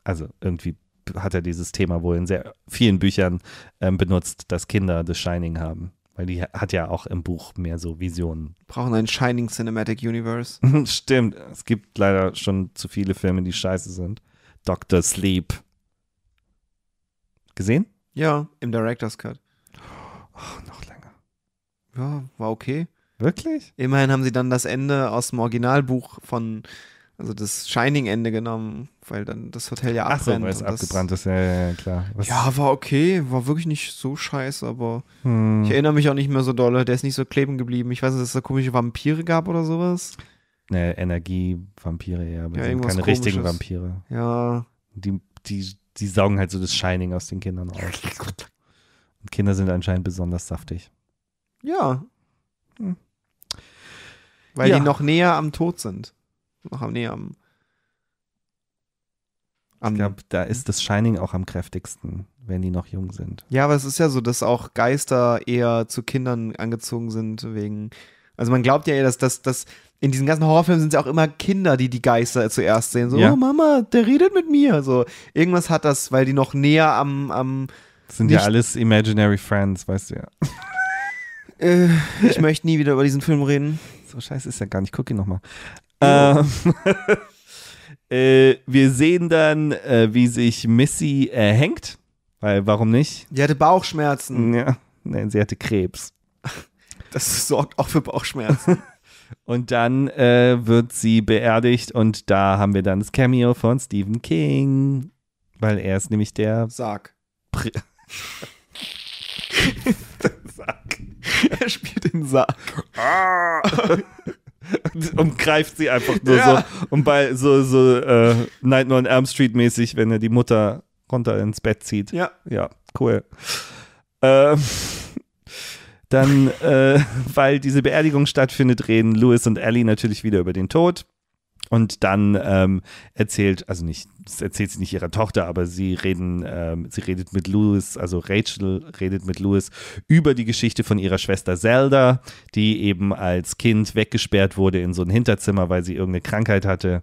Also irgendwie hat er dieses Thema wohl in sehr vielen Büchern ähm, benutzt, dass Kinder The Shining haben. Weil die hat ja auch im Buch mehr so Visionen. Brauchen ein Shining Cinematic Universe. Stimmt. Es gibt leider schon zu viele Filme, die scheiße sind. Dr. Sleep. Gesehen? Ja, im Director's Cut. Oh, noch länger. Ja, war okay. Wirklich? Immerhin haben sie dann das Ende aus dem Originalbuch von also das Shining-Ende genommen, weil dann das Hotel ja abbrennt. Ach so, weil es abgebrannt ist, ja, ja, ja klar. Was? Ja, war okay, war wirklich nicht so scheiße, aber hm. ich erinnere mich auch nicht mehr so doll, der ist nicht so kleben geblieben. Ich weiß nicht, dass es da komische Vampire gab oder sowas. Ne, Energie-Vampire, ja, aber ja, sind keine komisches. richtigen Vampire. Ja. Die, die, die saugen halt so das Shining aus den Kindern raus. Und Kinder sind anscheinend besonders saftig. Ja. Hm. Weil ja. die noch näher am Tod sind. Noch am, nee, am. am ich glaube, da ist das Shining auch am kräftigsten, wenn die noch jung sind. Ja, aber es ist ja so, dass auch Geister eher zu Kindern angezogen sind, wegen. Also man glaubt ja eher, dass das. Dass, in diesen ganzen Horrorfilmen sind es ja auch immer Kinder, die die Geister zuerst sehen. So, ja. oh Mama, der redet mit mir. So, irgendwas hat das, weil die noch näher am. am das sind ja alles Imaginary Friends, weißt du ja. Äh, ich möchte nie wieder über diesen Film reden. So scheiße ist ja gar nicht. Ich guck ihn nochmal. Ähm, äh, wir sehen dann, äh, wie sich Missy äh, hängt, weil warum nicht? Die hatte Bauchschmerzen. Mm, ja, nein, sie hatte Krebs. Das sorgt auch für Bauchschmerzen. und dann äh, wird sie beerdigt und da haben wir dann das Cameo von Stephen King, weil er ist nämlich der Sarg. Pri der Sarg. Er spielt den Sarg. Ah. und greift sie einfach nur ja. so. Und bei so, so äh, Nightmare on Elm Street mäßig, wenn er die Mutter runter ins Bett zieht. Ja. Ja, cool. Ähm, dann, äh, weil diese Beerdigung stattfindet, reden Louis und Ellie natürlich wieder über den Tod. Und dann ähm, erzählt, also nicht, das erzählt sie nicht ihrer Tochter, aber sie reden, ähm, sie redet mit Louis, also Rachel redet mit Louis über die Geschichte von ihrer Schwester Zelda, die eben als Kind weggesperrt wurde in so ein Hinterzimmer, weil sie irgendeine Krankheit hatte.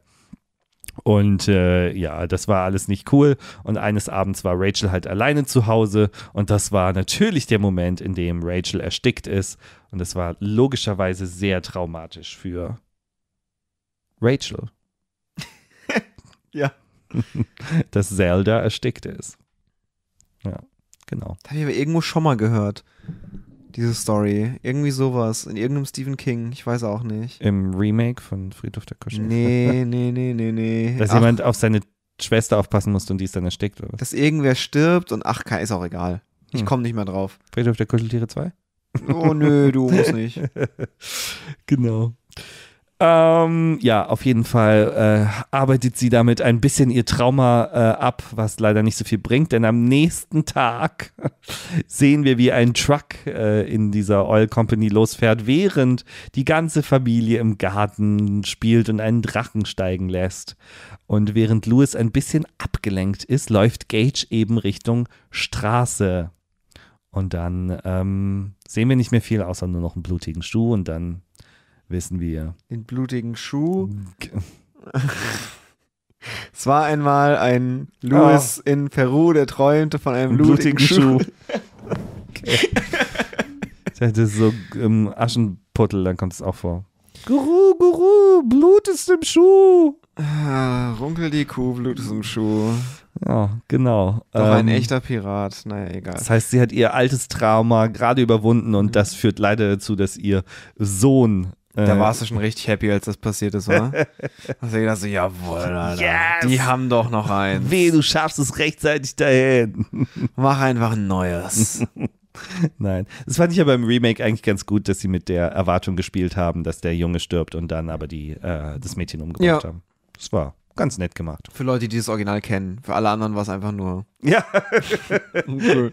Und äh, ja, das war alles nicht cool. Und eines Abends war Rachel halt alleine zu Hause. Und das war natürlich der Moment, in dem Rachel erstickt ist. Und das war logischerweise sehr traumatisch für Rachel. ja. Dass Zelda erstickt ist. Ja, genau. Das habe ich aber irgendwo schon mal gehört. Diese Story. Irgendwie sowas. In irgendeinem Stephen King. Ich weiß auch nicht. Im Remake von Friedhof der Kuschel. Nee, nee, nee, nee, nee. Dass ach. jemand auf seine Schwester aufpassen musste und die ist dann erstickt. Oder? Dass irgendwer stirbt und ach, ist auch egal. Ich hm. komme nicht mehr drauf. Friedhof der Kuscheltiere 2? Oh nö, du musst nicht. genau. Ähm, ja, auf jeden Fall äh, arbeitet sie damit ein bisschen ihr Trauma äh, ab, was leider nicht so viel bringt, denn am nächsten Tag sehen wir, wie ein Truck äh, in dieser Oil Company losfährt, während die ganze Familie im Garten spielt und einen Drachen steigen lässt. Und während Louis ein bisschen abgelenkt ist, läuft Gage eben Richtung Straße. Und dann ähm, sehen wir nicht mehr viel, außer nur noch einen blutigen Schuh und dann wissen wir. Den blutigen Schuh. es war einmal ein Louis oh. in Peru, der träumte von einem blutigen, blutigen Schuh. okay. Das ist so im ähm, Aschenputtel, dann kommt es auch vor. Guru, Guru, Blut ist im Schuh. Ah, runkel die Kuh, Blut ist im Schuh. Ja, genau. Doch ähm, ein echter Pirat, naja, egal. Das heißt, sie hat ihr altes Trauma gerade überwunden und mhm. das führt leider dazu, dass ihr Sohn da äh. warst du schon richtig happy, als das passiert ist, oder? Hast du gedacht so, jawohl, Alter, yes! die haben doch noch eins. Weh, du schaffst es rechtzeitig dahin. Mach einfach ein neues. Nein, das fand ich aber im Remake eigentlich ganz gut, dass sie mit der Erwartung gespielt haben, dass der Junge stirbt und dann aber die äh, das Mädchen umgebracht ja. haben. Das war Ganz nett gemacht. Für Leute, die das Original kennen. Für alle anderen war es einfach nur. Ja. okay.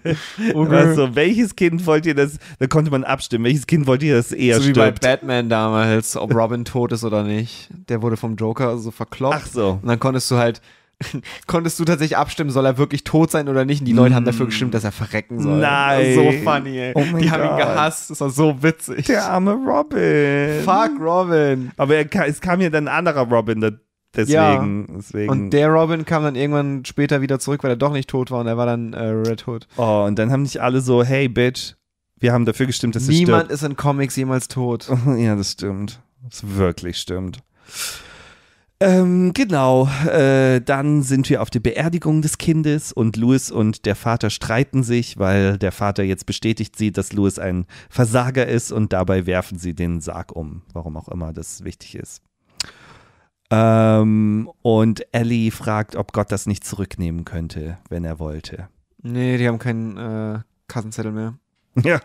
okay. Also, welches Kind wollt ihr das? Da konnte man abstimmen. Welches Kind wollt ihr das eher So stirbt? wie bei Batman damals, ob Robin tot ist oder nicht. Der wurde vom Joker so verkloppt. Ach so. Und dann konntest du halt konntest du tatsächlich abstimmen, soll er wirklich tot sein oder nicht? Und die Leute haben dafür mm. gestimmt, dass er verrecken soll. Nein. Das war So funny, ey. Oh die God. haben ihn gehasst. Das war so witzig. Der arme Robin. Fuck Robin. Aber er, es kam ja dann ein anderer Robin Deswegen, ja. deswegen. Und der Robin kam dann irgendwann später wieder zurück, weil er doch nicht tot war und er war dann äh, Red Hood. Oh, und dann haben nicht alle so, hey Bitch, wir haben dafür gestimmt, dass Niemand ist in Comics jemals tot. ja, das stimmt. Das wirklich stimmt. Ähm, genau, äh, dann sind wir auf der Beerdigung des Kindes und Louis und der Vater streiten sich, weil der Vater jetzt bestätigt sieht, dass Louis ein Versager ist und dabei werfen sie den Sarg um, warum auch immer das wichtig ist. Ähm, und Ellie fragt, ob Gott das nicht zurücknehmen könnte, wenn er wollte. Nee, die haben keinen äh, Kassenzettel mehr. Ja.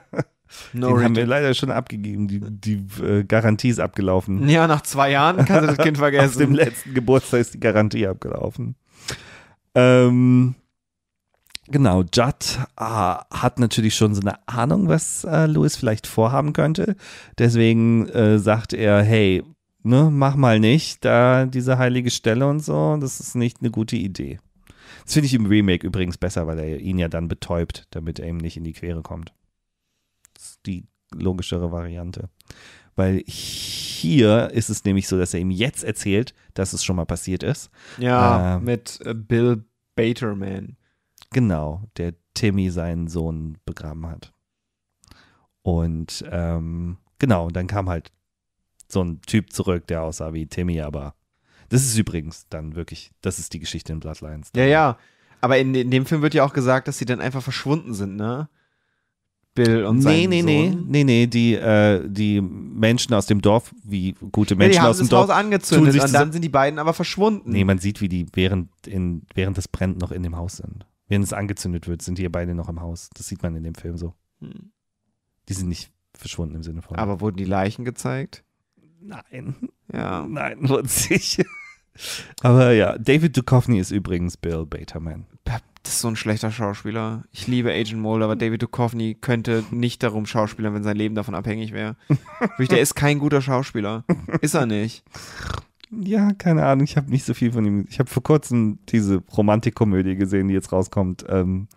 No Den Rente. haben wir leider schon abgegeben. Die, die äh, Garantie ist abgelaufen. Ja, nach zwei Jahren kannst du das Kind vergessen. Auf dem letzten Geburtstag ist die Garantie abgelaufen. Ähm, genau, Judd ah, hat natürlich schon so eine Ahnung, was äh, Louis vielleicht vorhaben könnte. Deswegen äh, sagt er, hey, ne, mach mal nicht da diese heilige Stelle und so, das ist nicht eine gute Idee. Das finde ich im Remake übrigens besser, weil er ihn ja dann betäubt, damit er ihm nicht in die Quere kommt. Das ist die logischere Variante. Weil hier ist es nämlich so, dass er ihm jetzt erzählt, dass es schon mal passiert ist. Ja, ähm, äh, mit Bill Baterman. Genau, der Timmy seinen Sohn begraben hat. Und ähm, genau, dann kam halt so ein Typ zurück, der aussah wie Timmy, aber das ist übrigens dann wirklich, das ist die Geschichte in Bloodlines. Ja, ja. Aber in, in dem Film wird ja auch gesagt, dass sie dann einfach verschwunden sind, ne? Bill und nee, nee, nee, nee, nee, die, äh, die Menschen aus dem Dorf, wie gute Menschen ja, aus dem Dorf. Haus angezündet und dann sind die beiden aber verschwunden. Nee, man sieht, wie die während, in, während des Brennt noch in dem Haus sind. Während es angezündet wird, sind die beide noch im Haus. Das sieht man in dem Film so. Hm. Die sind nicht verschwunden im Sinne von. Aber wurden die Leichen gezeigt? Nein. Ja. Nein, witzig. Aber ja, David Duchovny ist übrigens Bill Baterman. Das ist so ein schlechter Schauspieler. Ich liebe Agent Mulder, aber David Duchovny könnte nicht darum Schauspielern, wenn sein Leben davon abhängig wäre. Der ist kein guter Schauspieler. Ist er nicht. Ja, keine Ahnung. Ich habe nicht so viel von ihm. Ich habe vor kurzem diese Romantikkomödie gesehen, die jetzt rauskommt. Ähm,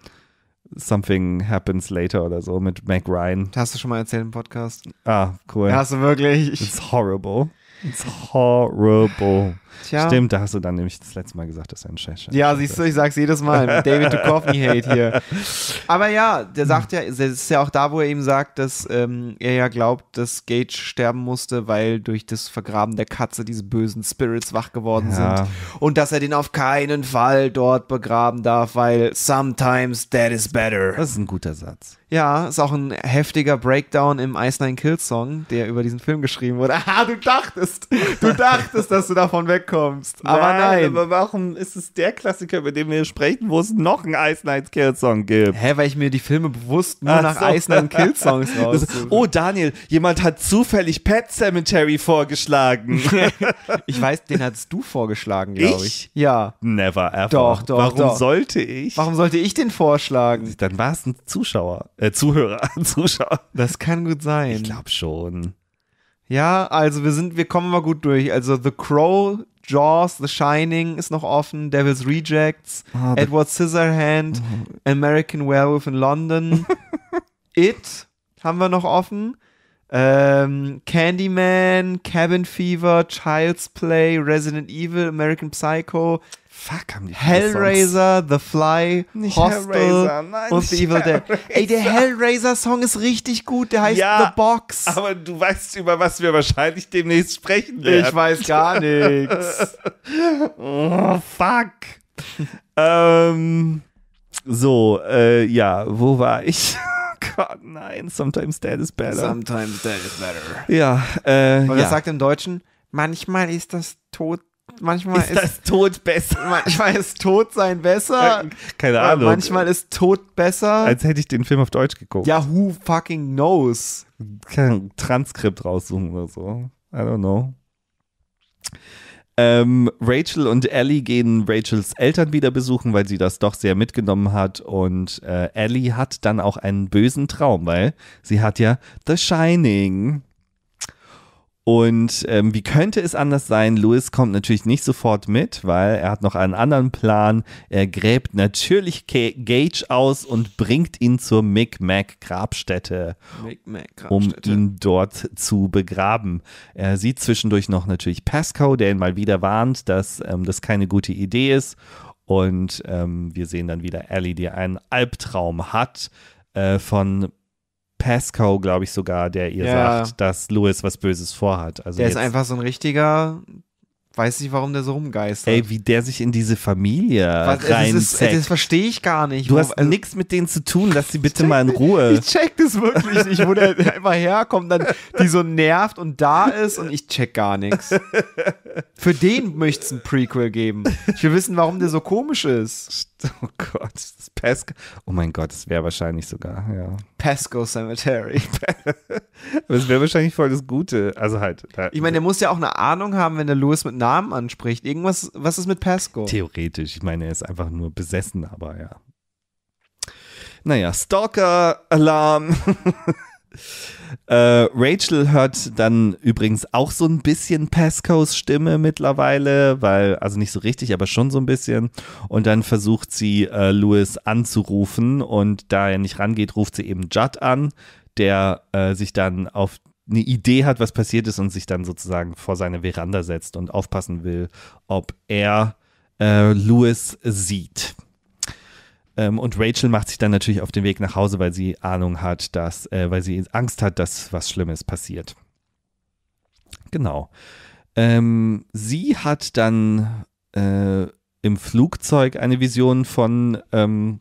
Something Happens Later oder so mit Mac Ryan. Hast du schon mal erzählt im Podcast? Ah, cool. Hast du wirklich? It's horrible. It's horrible. Tja. Stimmt, da hast du dann nämlich das letzte Mal gesagt, dass er ein Scheiße Ja, siehst du, ich sag's jedes Mal. David Duchovny-Hate hier. Aber ja, der sagt ja, es ist ja auch da, wo er ihm sagt, dass ähm, er ja glaubt, dass Gage sterben musste, weil durch das Vergraben der Katze diese bösen Spirits wach geworden ja. sind. Und dass er den auf keinen Fall dort begraben darf, weil sometimes that is better. Das ist ein guter Satz. Ja, ist auch ein heftiger Breakdown im Ice Nine Kills Song, der über diesen Film geschrieben wurde. Aha, du dachtest, du dachtest, dass du davon wegkommst herkommst. Aber nein, Aber warum ist es der Klassiker, über den wir sprechen, wo es noch einen Ice Night Kill Song gibt? Hä, weil ich mir die Filme bewusst nur Ach nach so. Ice Night Kill Songs raus. oh, Daniel, jemand hat zufällig Pet Cemetery vorgeschlagen. ich weiß, den hattest du vorgeschlagen, glaube ich. ich. Ja. Never ever. Doch, doch. Warum doch. sollte ich? Warum sollte ich den vorschlagen? Dann war es ein Zuschauer, äh, Zuhörer, Zuschauer. Das kann gut sein. Ich glaube schon. Ja, also wir sind, wir kommen mal gut durch. Also The Crow, Jaws, The Shining ist noch offen, Devil's Rejects, ah, Edward Scissorhand, oh. American Werewolf in London, It haben wir noch offen. Ähm, Candyman, Cabin Fever, Child's Play, Resident Evil, American Psycho, Fuck, haben die Hellraiser, Songs. The Fly, Nicht Hostel nein, und The Evil Dead. Ey, der Hellraiser-Song ist richtig gut, der heißt ja, The Box. Aber du weißt, über was wir wahrscheinlich demnächst sprechen werden. Ich weiß gar nichts. Oh, fuck. ähm, so, äh, ja, wo war ich? Gott, nein, sometimes dead is better. Sometimes dead is better. Ja, äh, Was ja. sagt im Deutschen? Manchmal ist das Tod manchmal ist, ist das Tod besser. Manchmal ist Tod sein besser. Äh, keine äh, Ahnung. Manchmal ist Tod besser. Als hätte ich den Film auf Deutsch geguckt. Ja, who fucking knows? Kein Transkript raussuchen oder so. I don't know. Ähm, Rachel und Ellie gehen Rachels Eltern wieder besuchen, weil sie das doch sehr mitgenommen hat. Und äh, Ellie hat dann auch einen bösen Traum, weil sie hat ja The Shining und ähm, wie könnte es anders sein? Louis kommt natürlich nicht sofort mit, weil er hat noch einen anderen Plan. Er gräbt natürlich Gage aus und bringt ihn zur Micmac-Grabstätte, um ihn dort zu begraben. Er sieht zwischendurch noch natürlich Pasco, der ihn mal wieder warnt, dass ähm, das keine gute Idee ist. Und ähm, wir sehen dann wieder Ellie, die einen Albtraum hat äh, von Pascal, glaube ich sogar, der ihr ja. sagt, dass Louis was Böses vorhat. Also der ist einfach so ein richtiger, weiß nicht, warum der so rumgeistert. Ey, wie der sich in diese Familie rein Das, das verstehe ich gar nicht. Du warum, hast also, nichts mit denen zu tun, lass sie bitte mal in Ruhe. Ich check das wirklich nicht, wo der immer herkommt, dann die so nervt und da ist und ich check gar nichts. Für den möchte es ein Prequel geben. Ich will wissen, warum der so komisch ist. Oh Gott, das Pascal. Oh mein Gott, das wäre wahrscheinlich sogar, ja. Pasco Cemetery. das wäre wahrscheinlich voll das Gute. Also halt. Da, ich meine, der muss ja auch eine Ahnung haben, wenn der Louis mit Namen anspricht. Irgendwas, was ist mit Pasco? Theoretisch. Ich meine, er ist einfach nur besessen, aber ja. Naja, Stalker-Alarm. Äh, Rachel hört dann übrigens auch so ein bisschen Pascos Stimme mittlerweile, weil, also nicht so richtig, aber schon so ein bisschen. Und dann versucht sie, äh, Louis anzurufen. Und da er nicht rangeht, ruft sie eben Judd an, der äh, sich dann auf eine Idee hat, was passiert ist und sich dann sozusagen vor seine Veranda setzt und aufpassen will, ob er äh, Louis sieht. Ähm, und Rachel macht sich dann natürlich auf den Weg nach Hause, weil sie Ahnung hat, dass, äh, weil sie Angst hat, dass was Schlimmes passiert. Genau. Ähm, sie hat dann äh, im Flugzeug eine Vision von ähm,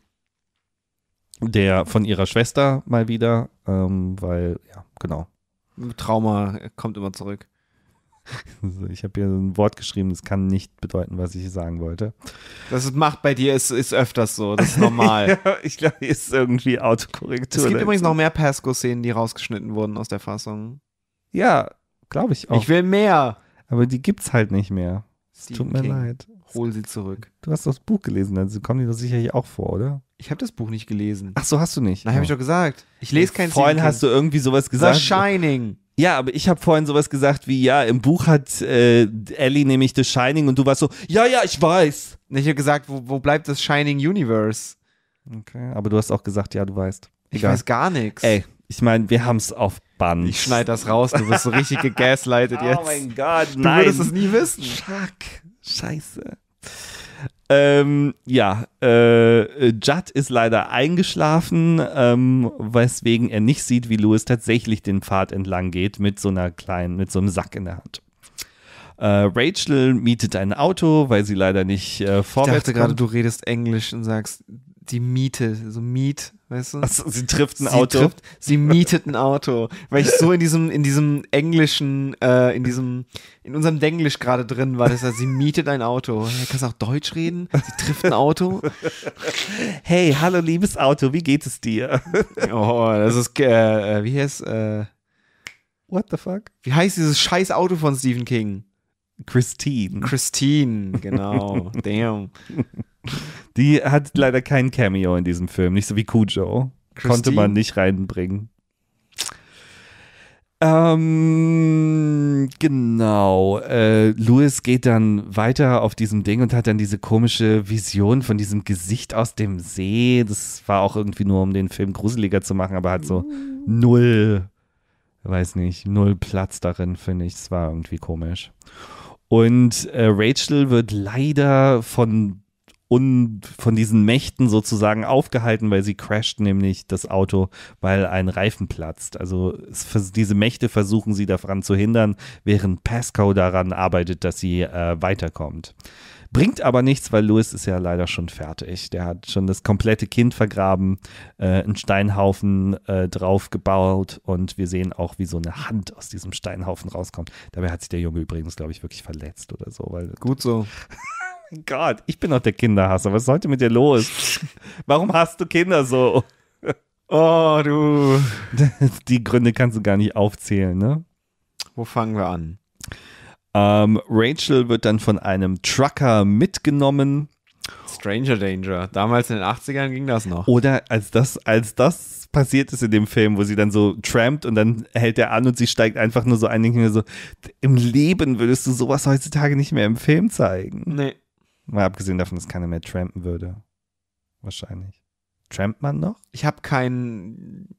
der von ihrer Schwester mal wieder, ähm, weil ja genau. Trauma kommt immer zurück. Ich habe hier ein Wort geschrieben, das kann nicht bedeuten, was ich sagen wollte. Das macht bei dir, ist, ist öfters so, das ist normal. ja, ich glaube, hier ist irgendwie Autokorrektur. Es gibt übrigens noch mehr Pasco-Szenen, die rausgeschnitten wurden aus der Fassung. Ja, glaube ich auch. Ich will mehr. Aber die gibt's halt nicht mehr. Es tut mir King. leid. Hol sie zurück. Du hast das Buch gelesen, also kommen die doch sicherlich auch vor, oder? Ich habe das Buch nicht gelesen. Ach so, hast du nicht. Nein, oh. habe ich doch gesagt. Ich lese kein Vorhin hast du irgendwie sowas gesagt. The Shining. Ja, aber ich habe vorhin sowas gesagt wie, ja, im Buch hat äh, Ellie nämlich The Shining und du warst so, ja, ja, ich weiß. Und Ich habe gesagt, wo, wo bleibt das Shining Universe? Okay, aber du hast auch gesagt, ja, du weißt. Ich weiß gar nichts. Ey, ich meine, wir haben es auf Band. Ich schneide das raus, du bist so richtig gegaslightet oh jetzt. Oh mein Gott, nein. Du würdest es nie wissen. Schack, scheiße. Ähm, ja, äh, Judd ist leider eingeschlafen, ähm, weswegen er nicht sieht, wie Louis tatsächlich den Pfad entlang geht mit so einer kleinen, mit so einem Sack in der Hand. Äh, Rachel mietet ein Auto, weil sie leider nicht äh, vorwärts Ich dachte gerade, du redest Englisch und sagst die Miete, so Miet Weißt du? Also, sie trifft ein sie Auto. Trifft, sie mietet ein Auto. Weil ich so in diesem, in diesem englischen, äh, in diesem, in unserem Denglisch gerade drin war. dass heißt, sie mietet ein Auto. kannst du auch Deutsch reden? Sie trifft ein Auto. Hey, hallo liebes Auto, wie geht es dir? Oh, das ist, äh, äh wie heißt, äh, What the fuck? Wie heißt dieses scheiß Auto von Stephen King? Christine. Christine, genau. Damn. Die hat leider kein Cameo in diesem Film, nicht so wie Cujo. Christine? Konnte man nicht reinbringen. Ähm, genau. Äh, Louis geht dann weiter auf diesem Ding und hat dann diese komische Vision von diesem Gesicht aus dem See. Das war auch irgendwie nur, um den Film gruseliger zu machen, aber hat so mm. null, weiß nicht, null Platz darin, finde ich. Das war irgendwie komisch. Und äh, Rachel wird leider von un von diesen Mächten sozusagen aufgehalten, weil sie crasht nämlich das Auto, weil ein Reifen platzt. Also es, diese Mächte versuchen sie daran zu hindern, während Pascoe daran arbeitet, dass sie äh, weiterkommt. Bringt aber nichts, weil Louis ist ja leider schon fertig. Der hat schon das komplette Kind vergraben, äh, einen Steinhaufen äh, draufgebaut und wir sehen auch, wie so eine Hand aus diesem Steinhaufen rauskommt. Dabei hat sich der Junge übrigens, glaube ich, wirklich verletzt oder so. Gut so. mein Gott, ich bin doch der Kinderhasser. Was ist heute mit dir los? Warum hast du Kinder so? Oh, du. Die Gründe kannst du gar nicht aufzählen, ne? Wo fangen wir an? Ähm, Rachel wird dann von einem Trucker mitgenommen. Stranger Danger. Damals in den 80ern ging das noch. Oder als das, als das passiert ist in dem Film, wo sie dann so trampt und dann hält er an und sie steigt einfach nur so ein, denke so, im Leben würdest du sowas heutzutage nicht mehr im Film zeigen. Nee. Mal abgesehen davon, dass keiner mehr trampen würde. Wahrscheinlich. Trampt man noch? Ich habe keinen.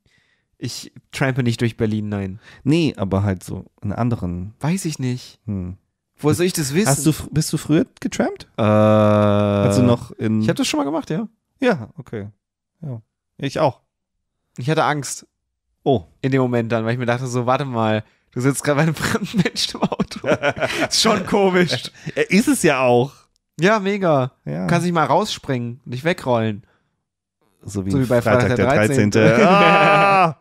Ich trampe nicht durch Berlin, nein. Nee, aber halt so in anderen. Weiß ich nicht. Hm. Woher soll ich das wissen? Hast du, bist du früher getrampt? Äh, Hast du noch in. Ich habe das schon mal gemacht, ja. Ja, okay. Ja. Ich auch. Ich hatte Angst. Oh. In dem Moment dann, weil ich mir dachte, so, warte mal, du sitzt gerade bei einem fremden Menschen im Auto. ist schon komisch. Äh, ist es ja auch. Ja, mega. Ja. Kannst dich mal rausspringen, nicht wegrollen. So wie, so wie bei Freitag, Freitag der 13. 13. ah!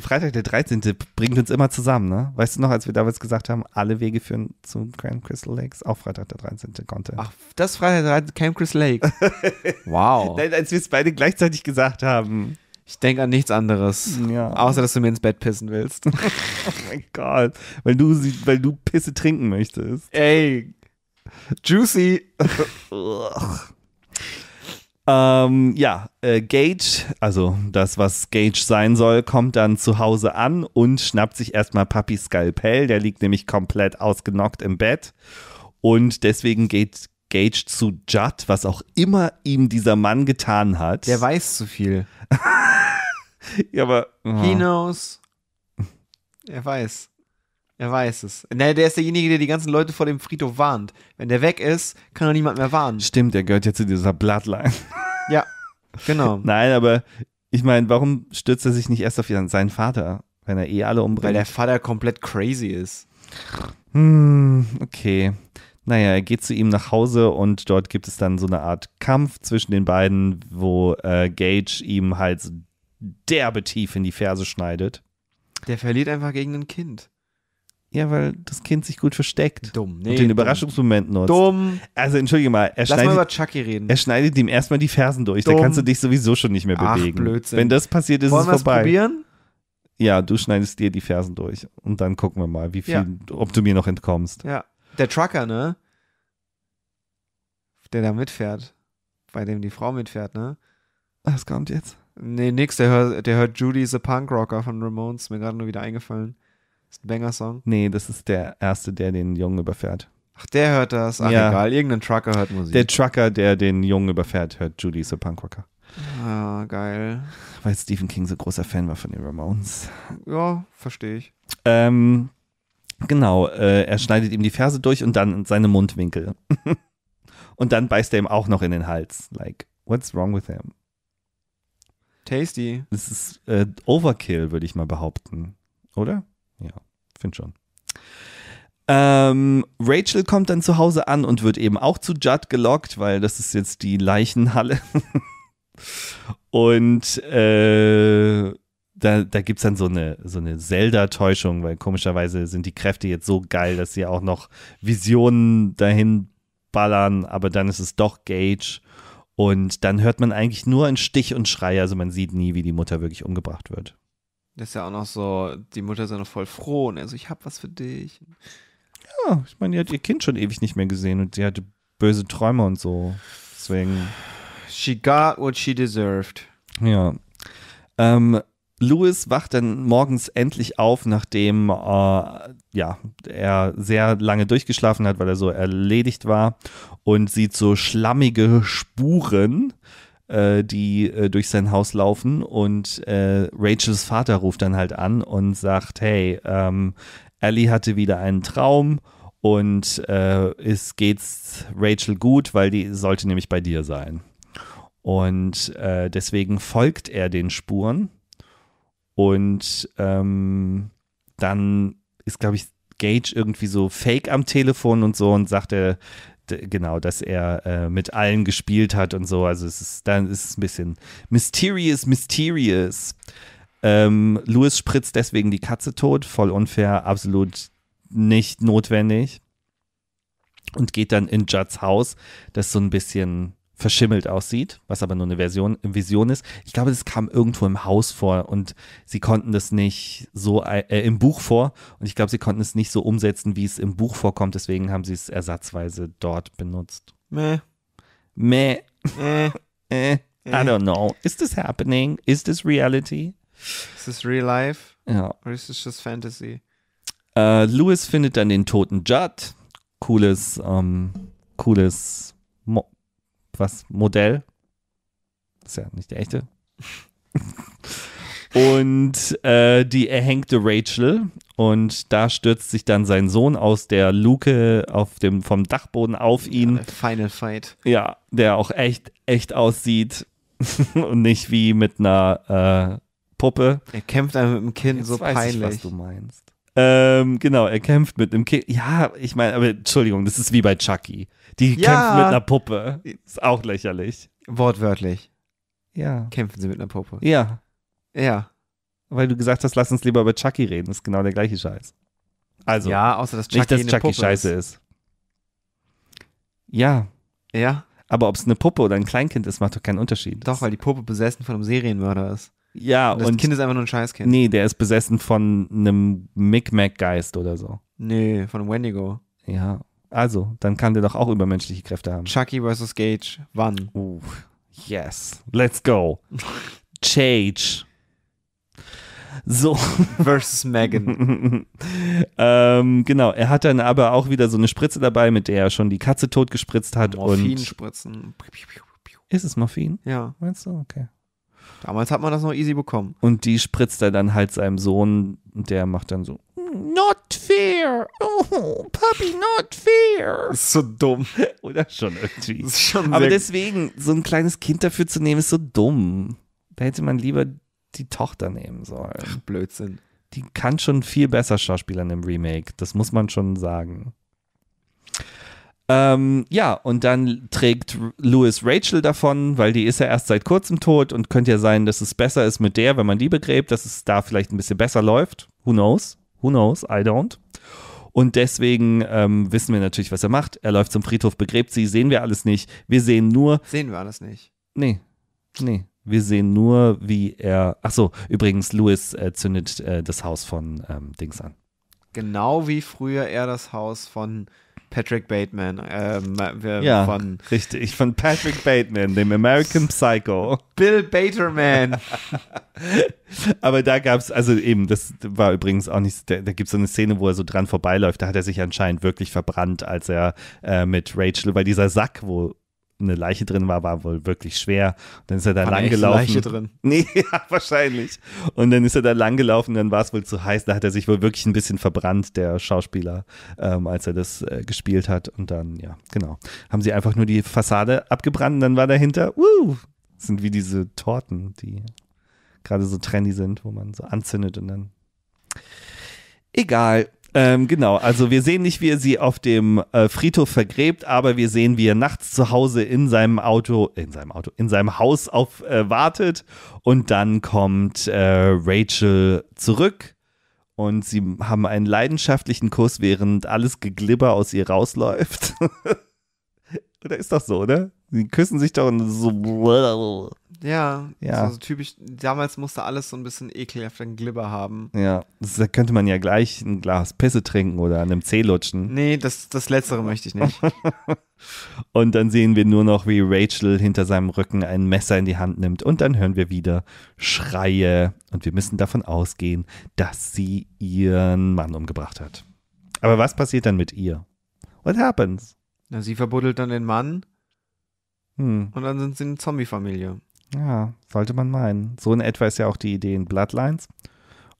Freitag der 13. bringt uns immer zusammen, ne? Weißt du noch, als wir damals gesagt haben, alle Wege führen zu Camp Crystal Lakes? Auch Freitag der 13. konnte. Ach, das Freitag der 13. Camp Crystal Lakes. wow. Nein, als wir es beide gleichzeitig gesagt haben. Ich denke an nichts anderes. Ja. Außer, dass du mir ins Bett pissen willst. oh mein Gott. Weil du, weil du Pisse trinken möchtest. Ey, Juicy. ähm, ja, äh, Gage, also das, was Gage sein soll, kommt dann zu Hause an und schnappt sich erstmal Papi Skalpell. Der liegt nämlich komplett ausgenockt im Bett. Und deswegen geht Gage zu Judd, was auch immer ihm dieser Mann getan hat. Der weiß zu viel. ja, aber. Oh. He knows. Er weiß. Er weiß es. Der, der ist derjenige, der die ganzen Leute vor dem Friedhof warnt. Wenn der weg ist, kann doch niemand mehr warnen. Stimmt, der gehört ja zu dieser Bloodline. ja, genau. Nein, aber ich meine, warum stürzt er sich nicht erst auf seinen Vater, wenn er eh alle umbringt? Weil der Vater komplett crazy ist. Hm, okay. Naja, er geht zu ihm nach Hause und dort gibt es dann so eine Art Kampf zwischen den beiden, wo äh, Gage ihm halt derbe tief in die Ferse schneidet. Der verliert einfach gegen ein Kind. Ja, weil das Kind sich gut versteckt. Dumm. Nee, und den Überraschungsmoment nutzt. Dumm. Also entschuldige mal, er Lass mal über Chucky reden. Er schneidet ihm erstmal die Fersen durch. Dumm. Da kannst du dich sowieso schon nicht mehr bewegen. Ach, Blödsinn. Wenn das passiert, ist Wollen es vorbei. probieren? Ja, du schneidest dir die Fersen durch und dann gucken wir mal, wie viel, ja. ob du mir noch entkommst. Ja. Der Trucker, ne? Der da mitfährt, bei dem die Frau mitfährt, ne? Was kommt jetzt? Nee, nix, der hört, der hört Judy the Punk Rocker von Ramones, mir gerade nur wieder eingefallen. Ist ein Banger-Song? Nee, das ist der erste, der den Jungen überfährt. Ach, der hört das. Ach, ja. egal. Irgendein Trucker hört Musik. Der Trucker, der den Jungen überfährt, hört Judy the Punkrocker. Ah, geil. Weil Stephen King so großer Fan war von den Ramones. Ja, verstehe ich. Ähm, genau, äh, er schneidet ihm die Ferse durch und dann seine Mundwinkel. und dann beißt er ihm auch noch in den Hals. Like, what's wrong with him? Tasty. Das ist äh, Overkill, würde ich mal behaupten. Oder? Ja, finde schon. Ähm, Rachel kommt dann zu Hause an und wird eben auch zu Judd gelockt, weil das ist jetzt die Leichenhalle. und äh, da, da gibt es dann so eine, so eine Zelda-Täuschung, weil komischerweise sind die Kräfte jetzt so geil, dass sie auch noch Visionen dahin ballern, aber dann ist es doch Gage. Und dann hört man eigentlich nur einen Stich und Schrei, also man sieht nie, wie die Mutter wirklich umgebracht wird. Das ist ja auch noch so, die Mutter ist ja noch voll froh und er so, ich hab was für dich. Ja, ich meine, die hat ihr Kind schon ewig nicht mehr gesehen und sie hatte böse Träume und so. Deswegen. She got what she deserved. Ja. Ähm, Louis wacht dann morgens endlich auf, nachdem äh, ja, er sehr lange durchgeschlafen hat, weil er so erledigt war und sieht so schlammige Spuren äh, die äh, durch sein Haus laufen und äh, Rachels Vater ruft dann halt an und sagt, hey, ähm, Ellie hatte wieder einen Traum und äh, es geht's Rachel gut, weil die sollte nämlich bei dir sein. Und äh, deswegen folgt er den Spuren und ähm, dann ist, glaube ich, Gage irgendwie so fake am Telefon und so und sagt, er genau, dass er äh, mit allen gespielt hat und so. Also es ist, dann ist es ein bisschen mysterious, mysterious. Ähm, Louis spritzt deswegen die Katze tot, voll unfair, absolut nicht notwendig. Und geht dann in Judds Haus, das so ein bisschen verschimmelt aussieht, was aber nur eine Version, Vision ist. Ich glaube, das kam irgendwo im Haus vor und sie konnten das nicht so äh, äh, im Buch vor und ich glaube, sie konnten es nicht so umsetzen, wie es im Buch vorkommt. Deswegen haben sie es ersatzweise dort benutzt. Meh. Meh. Meh. äh. I don't know. Is this happening? Is this reality? Is this real life? Ja. Or is this just fantasy? Äh, Louis findet dann den toten Judd. Cooles, ähm, cooles Mo was Modell. Das ist ja nicht der echte. und äh, die erhängte Rachel. Und da stürzt sich dann sein Sohn aus der Luke auf dem, vom Dachboden auf ihn. Final Fight. Ja, der auch echt, echt aussieht. und nicht wie mit einer äh, Puppe. Er kämpft dann mit dem Kind Jetzt so weiß peinlich. Ich, was du meinst. Ähm, genau, er kämpft mit einem Kind. Ja, ich meine, aber Entschuldigung, das ist wie bei Chucky. Die ja. kämpfen mit einer Puppe. Ist auch lächerlich. Wortwörtlich. Ja. Kämpfen sie mit einer Puppe. Ja. Ja. Weil du gesagt hast, lass uns lieber über Chucky reden. Das ist genau der gleiche Scheiß. Also. Ja, außer dass Chucky, nicht, dass Chucky Puppe scheiße ist. ist. Ja. Ja. Aber ob es eine Puppe oder ein Kleinkind ist, macht doch keinen Unterschied. Doch, weil die Puppe besessen von einem Serienmörder ist. Ja, und das und Kind ist einfach nur ein Scheißkind. Nee, der ist besessen von einem Micmac-Geist oder so. Nee, von Wendigo. Ja, also, dann kann der doch auch übermenschliche Kräfte haben. Chucky vs. Gage, wann? Uh, yes, let's go. Change. So. Versus Megan. ähm, genau, er hat dann aber auch wieder so eine Spritze dabei, mit der er schon die Katze totgespritzt hat. Morphin-Spritzen. ist es Morphin? Ja. Meinst du? Okay. Damals hat man das noch easy bekommen. Und die spritzt er dann halt seinem Sohn und der macht dann so. Not fair! Oh, Papi, not fair! Ist so dumm. Oder schon irgendwie. Ist schon Aber deswegen, so ein kleines Kind dafür zu nehmen, ist so dumm. Da hätte man lieber die Tochter nehmen sollen. Ach, Blödsinn. Die kann schon viel besser Schauspielern im Remake. Das muss man schon sagen. Ähm, ja, und dann trägt Louis Rachel davon, weil die ist ja erst seit kurzem tot und könnte ja sein, dass es besser ist mit der, wenn man die begräbt, dass es da vielleicht ein bisschen besser läuft. Who knows? Who knows? I don't. Und deswegen ähm, wissen wir natürlich, was er macht. Er läuft zum Friedhof, begräbt sie, sehen wir alles nicht. Wir sehen nur. Sehen wir alles nicht. Nee. Nee. Wir sehen nur, wie er. Ach so, übrigens, Louis äh, zündet äh, das Haus von ähm, Dings an. Genau wie früher er das Haus von Patrick Bateman. Ähm, ja, von richtig. Von Patrick Bateman, dem American Psycho. Bill Baterman. Aber da gab es, also eben, das war übrigens auch nicht, da, da gibt es so eine Szene, wo er so dran vorbeiläuft. Da hat er sich anscheinend wirklich verbrannt, als er äh, mit Rachel, weil dieser Sack, wo eine Leiche drin war, war wohl wirklich schwer. Und dann ist er da langgelaufen. Leiche drin. Nee, ja, wahrscheinlich. Und dann ist er da langgelaufen, dann war es wohl zu heiß. Da hat er sich wohl wirklich ein bisschen verbrannt, der Schauspieler, ähm, als er das äh, gespielt hat. Und dann, ja, genau. Haben sie einfach nur die Fassade abgebrannt und dann war dahinter, uh, sind wie diese Torten, die gerade so trendy sind, wo man so anzündet und dann. Egal. Ähm, genau, also wir sehen nicht, wie er sie auf dem äh, Friedhof vergräbt, aber wir sehen, wie er nachts zu Hause in seinem Auto, in seinem Auto, in seinem Haus auf äh, wartet und dann kommt äh, Rachel zurück und sie haben einen leidenschaftlichen Kuss, während alles Geglibber aus ihr rausläuft. oder ist das so, ne? Die küssen sich doch und so. Ja, ja. So typisch, damals musste alles so ein bisschen ekelhaft ekelhaften Glibber haben. Ja, da könnte man ja gleich ein Glas Pisse trinken oder an einem Zeh lutschen. Nee, das, das Letztere möchte ich nicht. und dann sehen wir nur noch, wie Rachel hinter seinem Rücken ein Messer in die Hand nimmt und dann hören wir wieder Schreie und wir müssen davon ausgehen, dass sie ihren Mann umgebracht hat. Aber was passiert dann mit ihr? What happens? Na, sie verbuddelt dann den Mann hm. Und dann sind sie eine Zombie-Familie. Ja, sollte man meinen. So in etwa ist ja auch die Idee in Bloodlines.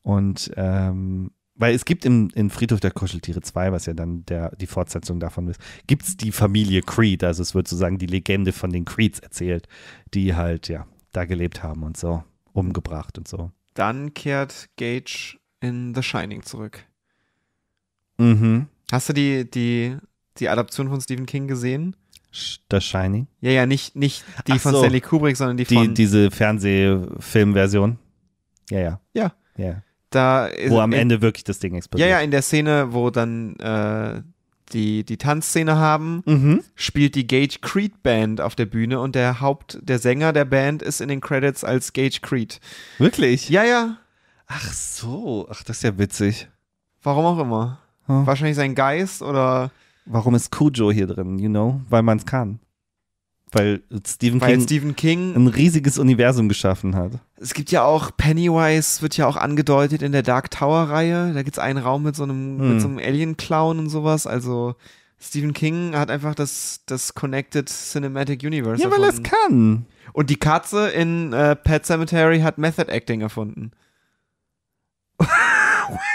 Und ähm, weil es gibt im, in Friedhof der Kuscheltiere 2, was ja dann der, die Fortsetzung davon ist, gibt es die Familie Creed. Also es wird sozusagen die Legende von den Creeds erzählt, die halt, ja, da gelebt haben und so, umgebracht und so. Dann kehrt Gage in The Shining zurück. Mhm. Hast du die, die, die Adaption von Stephen King gesehen? das Shining? Ja, ja, nicht, nicht die Ach von so. Stanley Kubrick, sondern die, die von. Diese Fernsehfilmversion. Ja, ja. Ja. ja. Da wo am in, Ende wirklich das Ding explodiert. Ja, ja, in der Szene, wo dann äh, die, die Tanzszene haben, mhm. spielt die Gage Creed Band auf der Bühne und der Haupt, der Sänger der Band ist in den Credits als Gage Creed. Wirklich? Ja, ja. Ach so, ach, das ist ja witzig. Warum auch immer. Hm. Wahrscheinlich sein Geist oder Warum ist Cujo hier drin, you know? Weil man es kann. Weil Stephen, Weil King Stephen King ein riesiges Universum geschaffen hat. Es gibt ja auch Pennywise, wird ja auch angedeutet in der Dark Tower-Reihe. Da gibt es einen Raum mit so einem, hm. so einem Alien-Clown und sowas. Also Stephen King hat einfach das, das Connected Cinematic Universe. Ja, weil er es kann. Und die Katze in äh, Pet Cemetery hat Method Acting erfunden.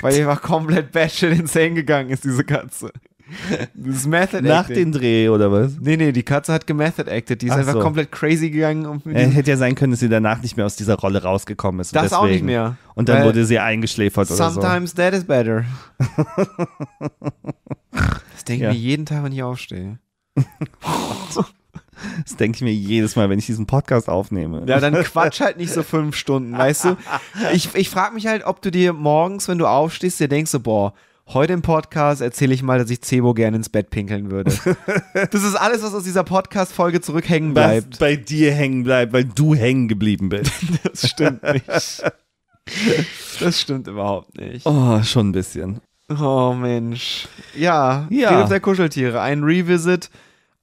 weil die einfach komplett batshit insane gegangen ist, diese Katze. Das ist Method Acting. Nach dem Dreh oder was? Nee, nee, die Katze hat gemethod acted. Die ist Ach einfach so. komplett crazy gegangen. Und äh, hätte ja sein können, dass sie danach nicht mehr aus dieser Rolle rausgekommen ist. Das deswegen. auch nicht mehr. Und dann wurde sie eingeschläfert oder so. Sometimes that is better. das denke ich ja. mir jeden Tag, wenn ich aufstehe. Das denke ich mir jedes Mal, wenn ich diesen Podcast aufnehme. Ja, dann quatsch halt nicht so fünf Stunden, weißt du? Ich, ich frage mich halt, ob du dir morgens, wenn du aufstehst, dir denkst so, boah, Heute im Podcast erzähle ich mal, dass ich Cebo gerne ins Bett pinkeln würde. das ist alles, was aus dieser Podcast-Folge zurückhängen bleibt. Was bei dir hängen bleibt, weil du hängen geblieben bist. das stimmt nicht. Das stimmt überhaupt nicht. Oh, schon ein bisschen. Oh Mensch. Ja, ja. Friedhof der Kuscheltiere. Ein Revisit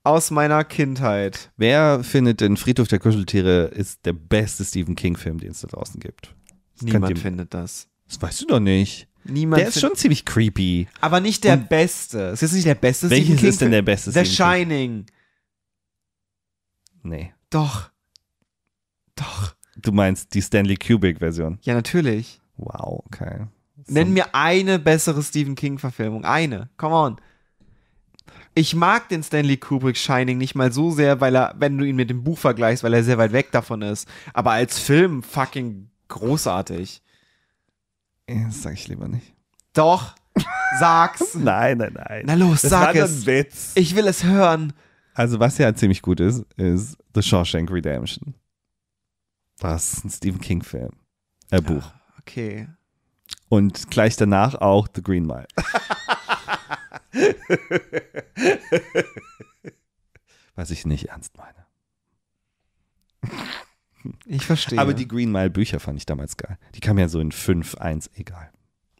aus meiner Kindheit. Wer findet den Friedhof der Kuscheltiere ist der beste Stephen King-Film, den es da draußen gibt? Das Niemand findet das. Das weißt du doch nicht. Niemand der ist schon ziemlich creepy. Aber nicht der Und beste. Ist nicht der beste Welches Stephen King ist denn der beste? The Shining. Nee. Doch. Doch. Du meinst die Stanley Kubrick-Version? Ja, natürlich. Wow, okay. So. Nenn mir eine bessere Stephen King-Verfilmung. Eine. Come on. Ich mag den Stanley Kubrick Shining nicht mal so sehr, weil er, wenn du ihn mit dem Buch vergleichst, weil er sehr weit weg davon ist. Aber als Film fucking großartig. Das sag ich lieber nicht. Doch, sag's. nein, nein, nein. Na los, das sag war es. Ein Witz. Ich will es hören. Also, was ja ziemlich gut ist, ist The Shawshank Redemption. Das ist ein Stephen King-Film. Äh, Buch. Ah, okay. Und gleich danach auch The Green Mile. Was ich nicht ernst meine. Ich verstehe. Aber die Green Mile Bücher fand ich damals geil. Die kamen ja so in 5, 1, egal.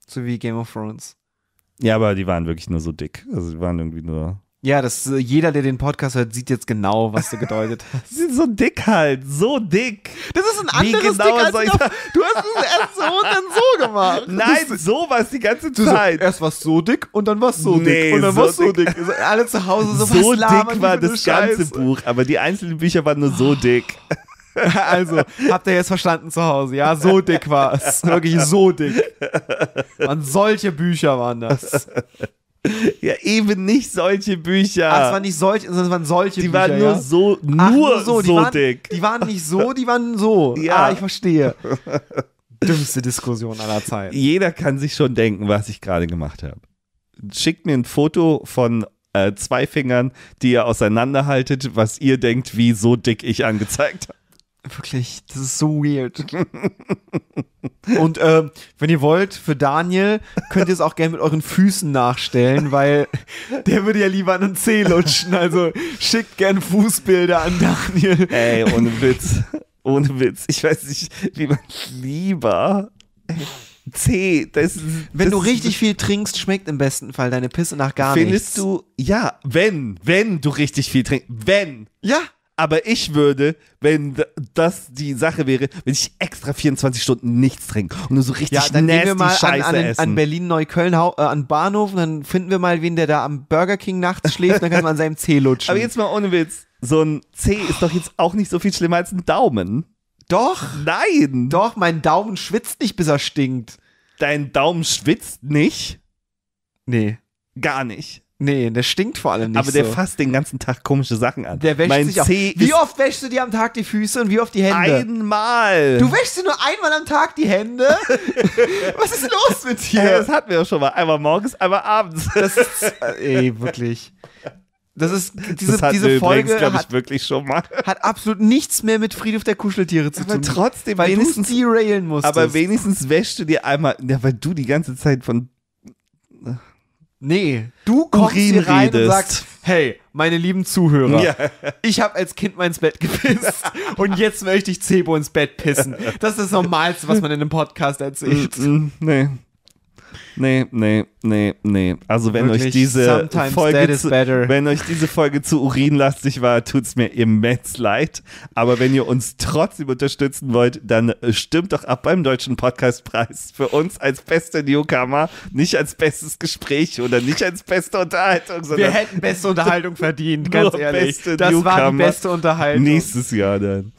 So wie Game of Thrones. Ja, aber die waren wirklich nur so dick. Also die waren irgendwie nur. Ja, das, äh, jeder, der den Podcast hört, sieht jetzt genau, was du gedeutet hast. Sie sind so dick halt, so dick. Das ist ein anderes genau Dick als ich noch, Du hast es erst so und dann so gemacht. Nein, das, so war es die ganze Zeit. So, erst war es so dick und dann war es so nee, dick und dann so war es so dick. dick. Alle zu Hause so So dick war das ganze Buch, aber die einzelnen Bücher waren nur so oh. dick. also, habt ihr jetzt verstanden zu Hause? Ja, so dick war es. Wirklich so dick. Man, solche Bücher waren das. Ja, eben nicht solche Bücher. Ach, es waren nicht solche, sondern es waren solche die Bücher. Die waren nur ja? so, nur, Ach, nur so, die waren, dick. Die waren nicht so, die waren so. Ja, ah, ich verstehe. Dümmste Diskussion aller Zeiten. Jeder kann sich schon denken, was ich gerade gemacht habe. Schickt mir ein Foto von äh, zwei Fingern, die ihr auseinanderhaltet, was ihr denkt, wie so dick ich angezeigt habe. Wirklich, das ist so weird. Und ähm, wenn ihr wollt, für Daniel könnt ihr es auch gerne mit euren Füßen nachstellen, weil der würde ja lieber an den Zeh lutschen. Also schickt gerne Fußbilder an Daniel. Ey, ohne Witz. Ohne Witz. Ich weiß nicht, wie man lieber. C. Das, das wenn du richtig viel trinkst, schmeckt im besten Fall deine Pisse nach gar findest nichts. Findest du, ja, wenn, wenn du richtig viel trinkst, wenn. Ja, aber ich würde, wenn das die Sache wäre, wenn ich extra 24 Stunden nichts trinke und nur so richtig ja, dann nasty gehen wir mal Scheiße an, an, an Berlin-Neukölln, äh, an Bahnhof, und dann finden wir mal wen, der da am Burger King nachts schläft, dann kann man an seinem Zeh lutschen. Aber jetzt mal ohne Witz, so ein C ist doch jetzt auch nicht so viel schlimmer als ein Daumen. Doch. Nein. Doch, mein Daumen schwitzt nicht, bis er stinkt. Dein Daumen schwitzt nicht? Nee. Gar nicht. Nee, der stinkt vor allem nicht. Aber der so. fasst den ganzen Tag komische Sachen an. Der wäscht mein sich Zeh Wie oft wäschst du dir am Tag die Füße und wie oft die Hände? Einmal. Du wäschst dir nur einmal am Tag die Hände? Was ist los mit dir? Hey, das hatten wir ja schon mal. Einmal morgens, einmal abends. Das ist, äh, ey, wirklich. Das ist diese, das diese Folge übrigens, ich, hat, wirklich schon mal. hat absolut nichts mehr mit Friedhof der Kuscheltiere zu aber tun. Trotzdem, weil wenigstens derailen musst. Aber wenigstens wäschst du dir einmal, ja, weil du die ganze Zeit von Nee, du kommst Urin hier rein redest. und sagst, hey, meine lieben Zuhörer, ja. ich habe als Kind mal ins Bett gepisst und jetzt möchte ich Zebo ins Bett pissen. Das ist das Normalste, was man in einem Podcast erzählt. Mm, mm, nee. Nee, nee, nee, nee. Also wenn Wirklich, euch diese Folge zu, wenn euch diese Folge zu urinlastig war, tut's mir immens leid, aber wenn ihr uns trotzdem unterstützen wollt, dann äh, stimmt doch ab beim deutschen Podcastpreis für uns als beste Newcomer, nicht als bestes Gespräch oder nicht als beste Unterhaltung, sondern wir hätten beste Unterhaltung verdient, ganz ehrlich. das Newcomer. war die beste Unterhaltung. Nächstes Jahr dann.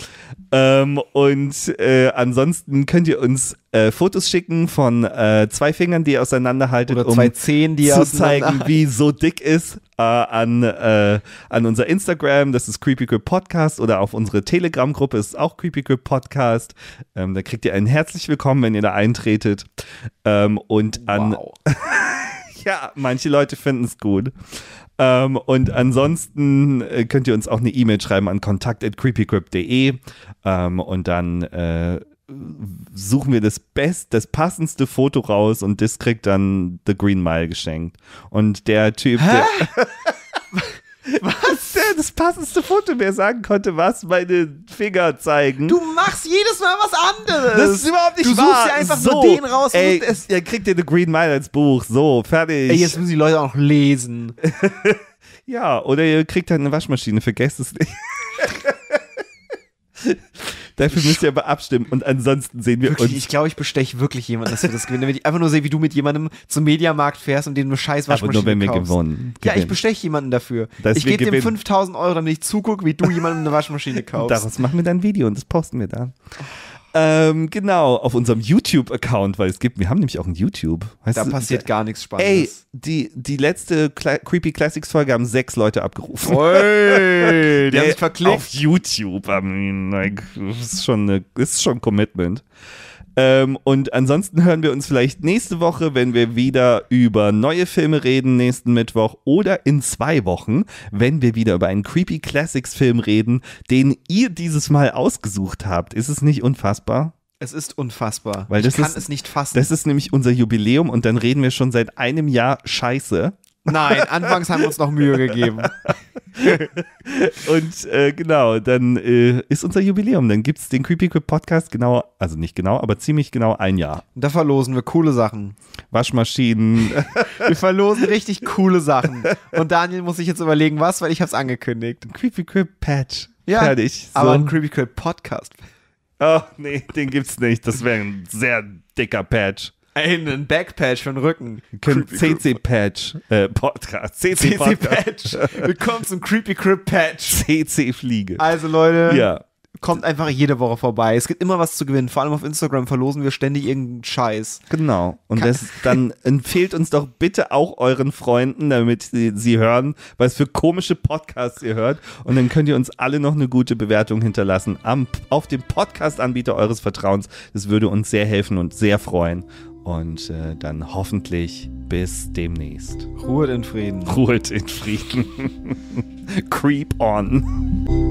Ähm, und äh, ansonsten könnt ihr uns äh, Fotos schicken von äh, zwei Fingern, die ihr auseinanderhaltet, Oder um Zehen, zu zeigen, wie so dick ist äh, an, äh, an unser Instagram, das ist Creepy Grip Podcast oder auf unsere Telegram-Gruppe ist auch Creepy Grip Podcast. Ähm, da kriegt ihr einen herzlich willkommen, wenn ihr da eintretet. Ähm, und an wow. ja, manche Leute finden es gut. Ähm, und ansonsten äh, könnt ihr uns auch eine E-Mail schreiben an kontakt.creepycrypt.de ähm, und dann äh, suchen wir das best, das passendste Foto raus und das kriegt dann The Green Mile geschenkt. Und der Typ, Hä? der Was? Ja, das passendste Foto wer sagen konnte, was meine Finger zeigen. Du machst jedes Mal was anderes. Das ist überhaupt nicht du wahr. Du suchst dir einfach so, nur den raus. Ey, es ihr kriegt dir eine Green Mile als Buch. So, fertig. Ey, jetzt müssen die Leute auch lesen. ja, oder ihr kriegt halt eine Waschmaschine. Vergesst es nicht. Dafür müsst ihr aber abstimmen und ansonsten sehen wir wirklich, uns. Ich glaube, ich besteche wirklich jemanden, dass wir das gewinnen. Damit ich einfach nur sehe, wie du mit jemandem zum Mediamarkt fährst und dem eine scheiß Waschmaschine Aber nur, wenn wir kaufst. gewonnen. Ja, ich besteche jemanden dafür. Dass ich gebe dem 5000 Euro, damit ich zugucke, wie du jemandem eine Waschmaschine kaufst. Daraus machen wir dann ein Video und das posten wir dann. Ähm, genau, auf unserem YouTube-Account, weil es gibt, wir haben nämlich auch ein YouTube. Weißt da du, passiert gar nichts Spannendes. Ey, die, die letzte Cla Creepy Classics-Folge haben sechs Leute abgerufen. Oi, die haben sich verklickt. Auf YouTube, I mean, like, ist schon, eine, ist schon ein Commitment. Ähm, und ansonsten hören wir uns vielleicht nächste Woche, wenn wir wieder über neue Filme reden, nächsten Mittwoch oder in zwei Wochen, wenn wir wieder über einen Creepy Classics Film reden, den ihr dieses Mal ausgesucht habt. Ist es nicht unfassbar? Es ist unfassbar. Weil ich das ich kann ist, es nicht fassen. Das ist nämlich unser Jubiläum und dann reden wir schon seit einem Jahr Scheiße. Nein, anfangs haben wir uns noch Mühe gegeben. und äh, genau, dann äh, ist unser Jubiläum. Dann gibt es den Creepy Quip Podcast genau, also nicht genau, aber ziemlich genau ein Jahr. da verlosen wir coole Sachen. Waschmaschinen. wir verlosen richtig coole Sachen. Und Daniel muss sich jetzt überlegen, was, weil ich habe es angekündigt. Creepy Quip Patch. Ja, Fertig. So. aber ein Creepy Quip Podcast. Oh, nee, den gibt's nicht. Das wäre ein sehr dicker Patch einen Backpatch für den Rücken. CC-Patch. Äh, Podcast. CC-Patch. Willkommen zum Creepy Crip Patch. CC-Fliege. Also Leute. Ja. Kommt einfach jede Woche vorbei. Es gibt immer was zu gewinnen. Vor allem auf Instagram verlosen wir ständig irgendeinen Scheiß. Genau. Und das, dann empfehlt uns doch bitte auch euren Freunden, damit sie, sie hören, was für komische Podcasts ihr hört. Und dann könnt ihr uns alle noch eine gute Bewertung hinterlassen am, auf dem Podcast-Anbieter eures Vertrauens. Das würde uns sehr helfen und sehr freuen. Und äh, dann hoffentlich bis demnächst. Ruhe in Frieden. Ruhe in Frieden. Creep on.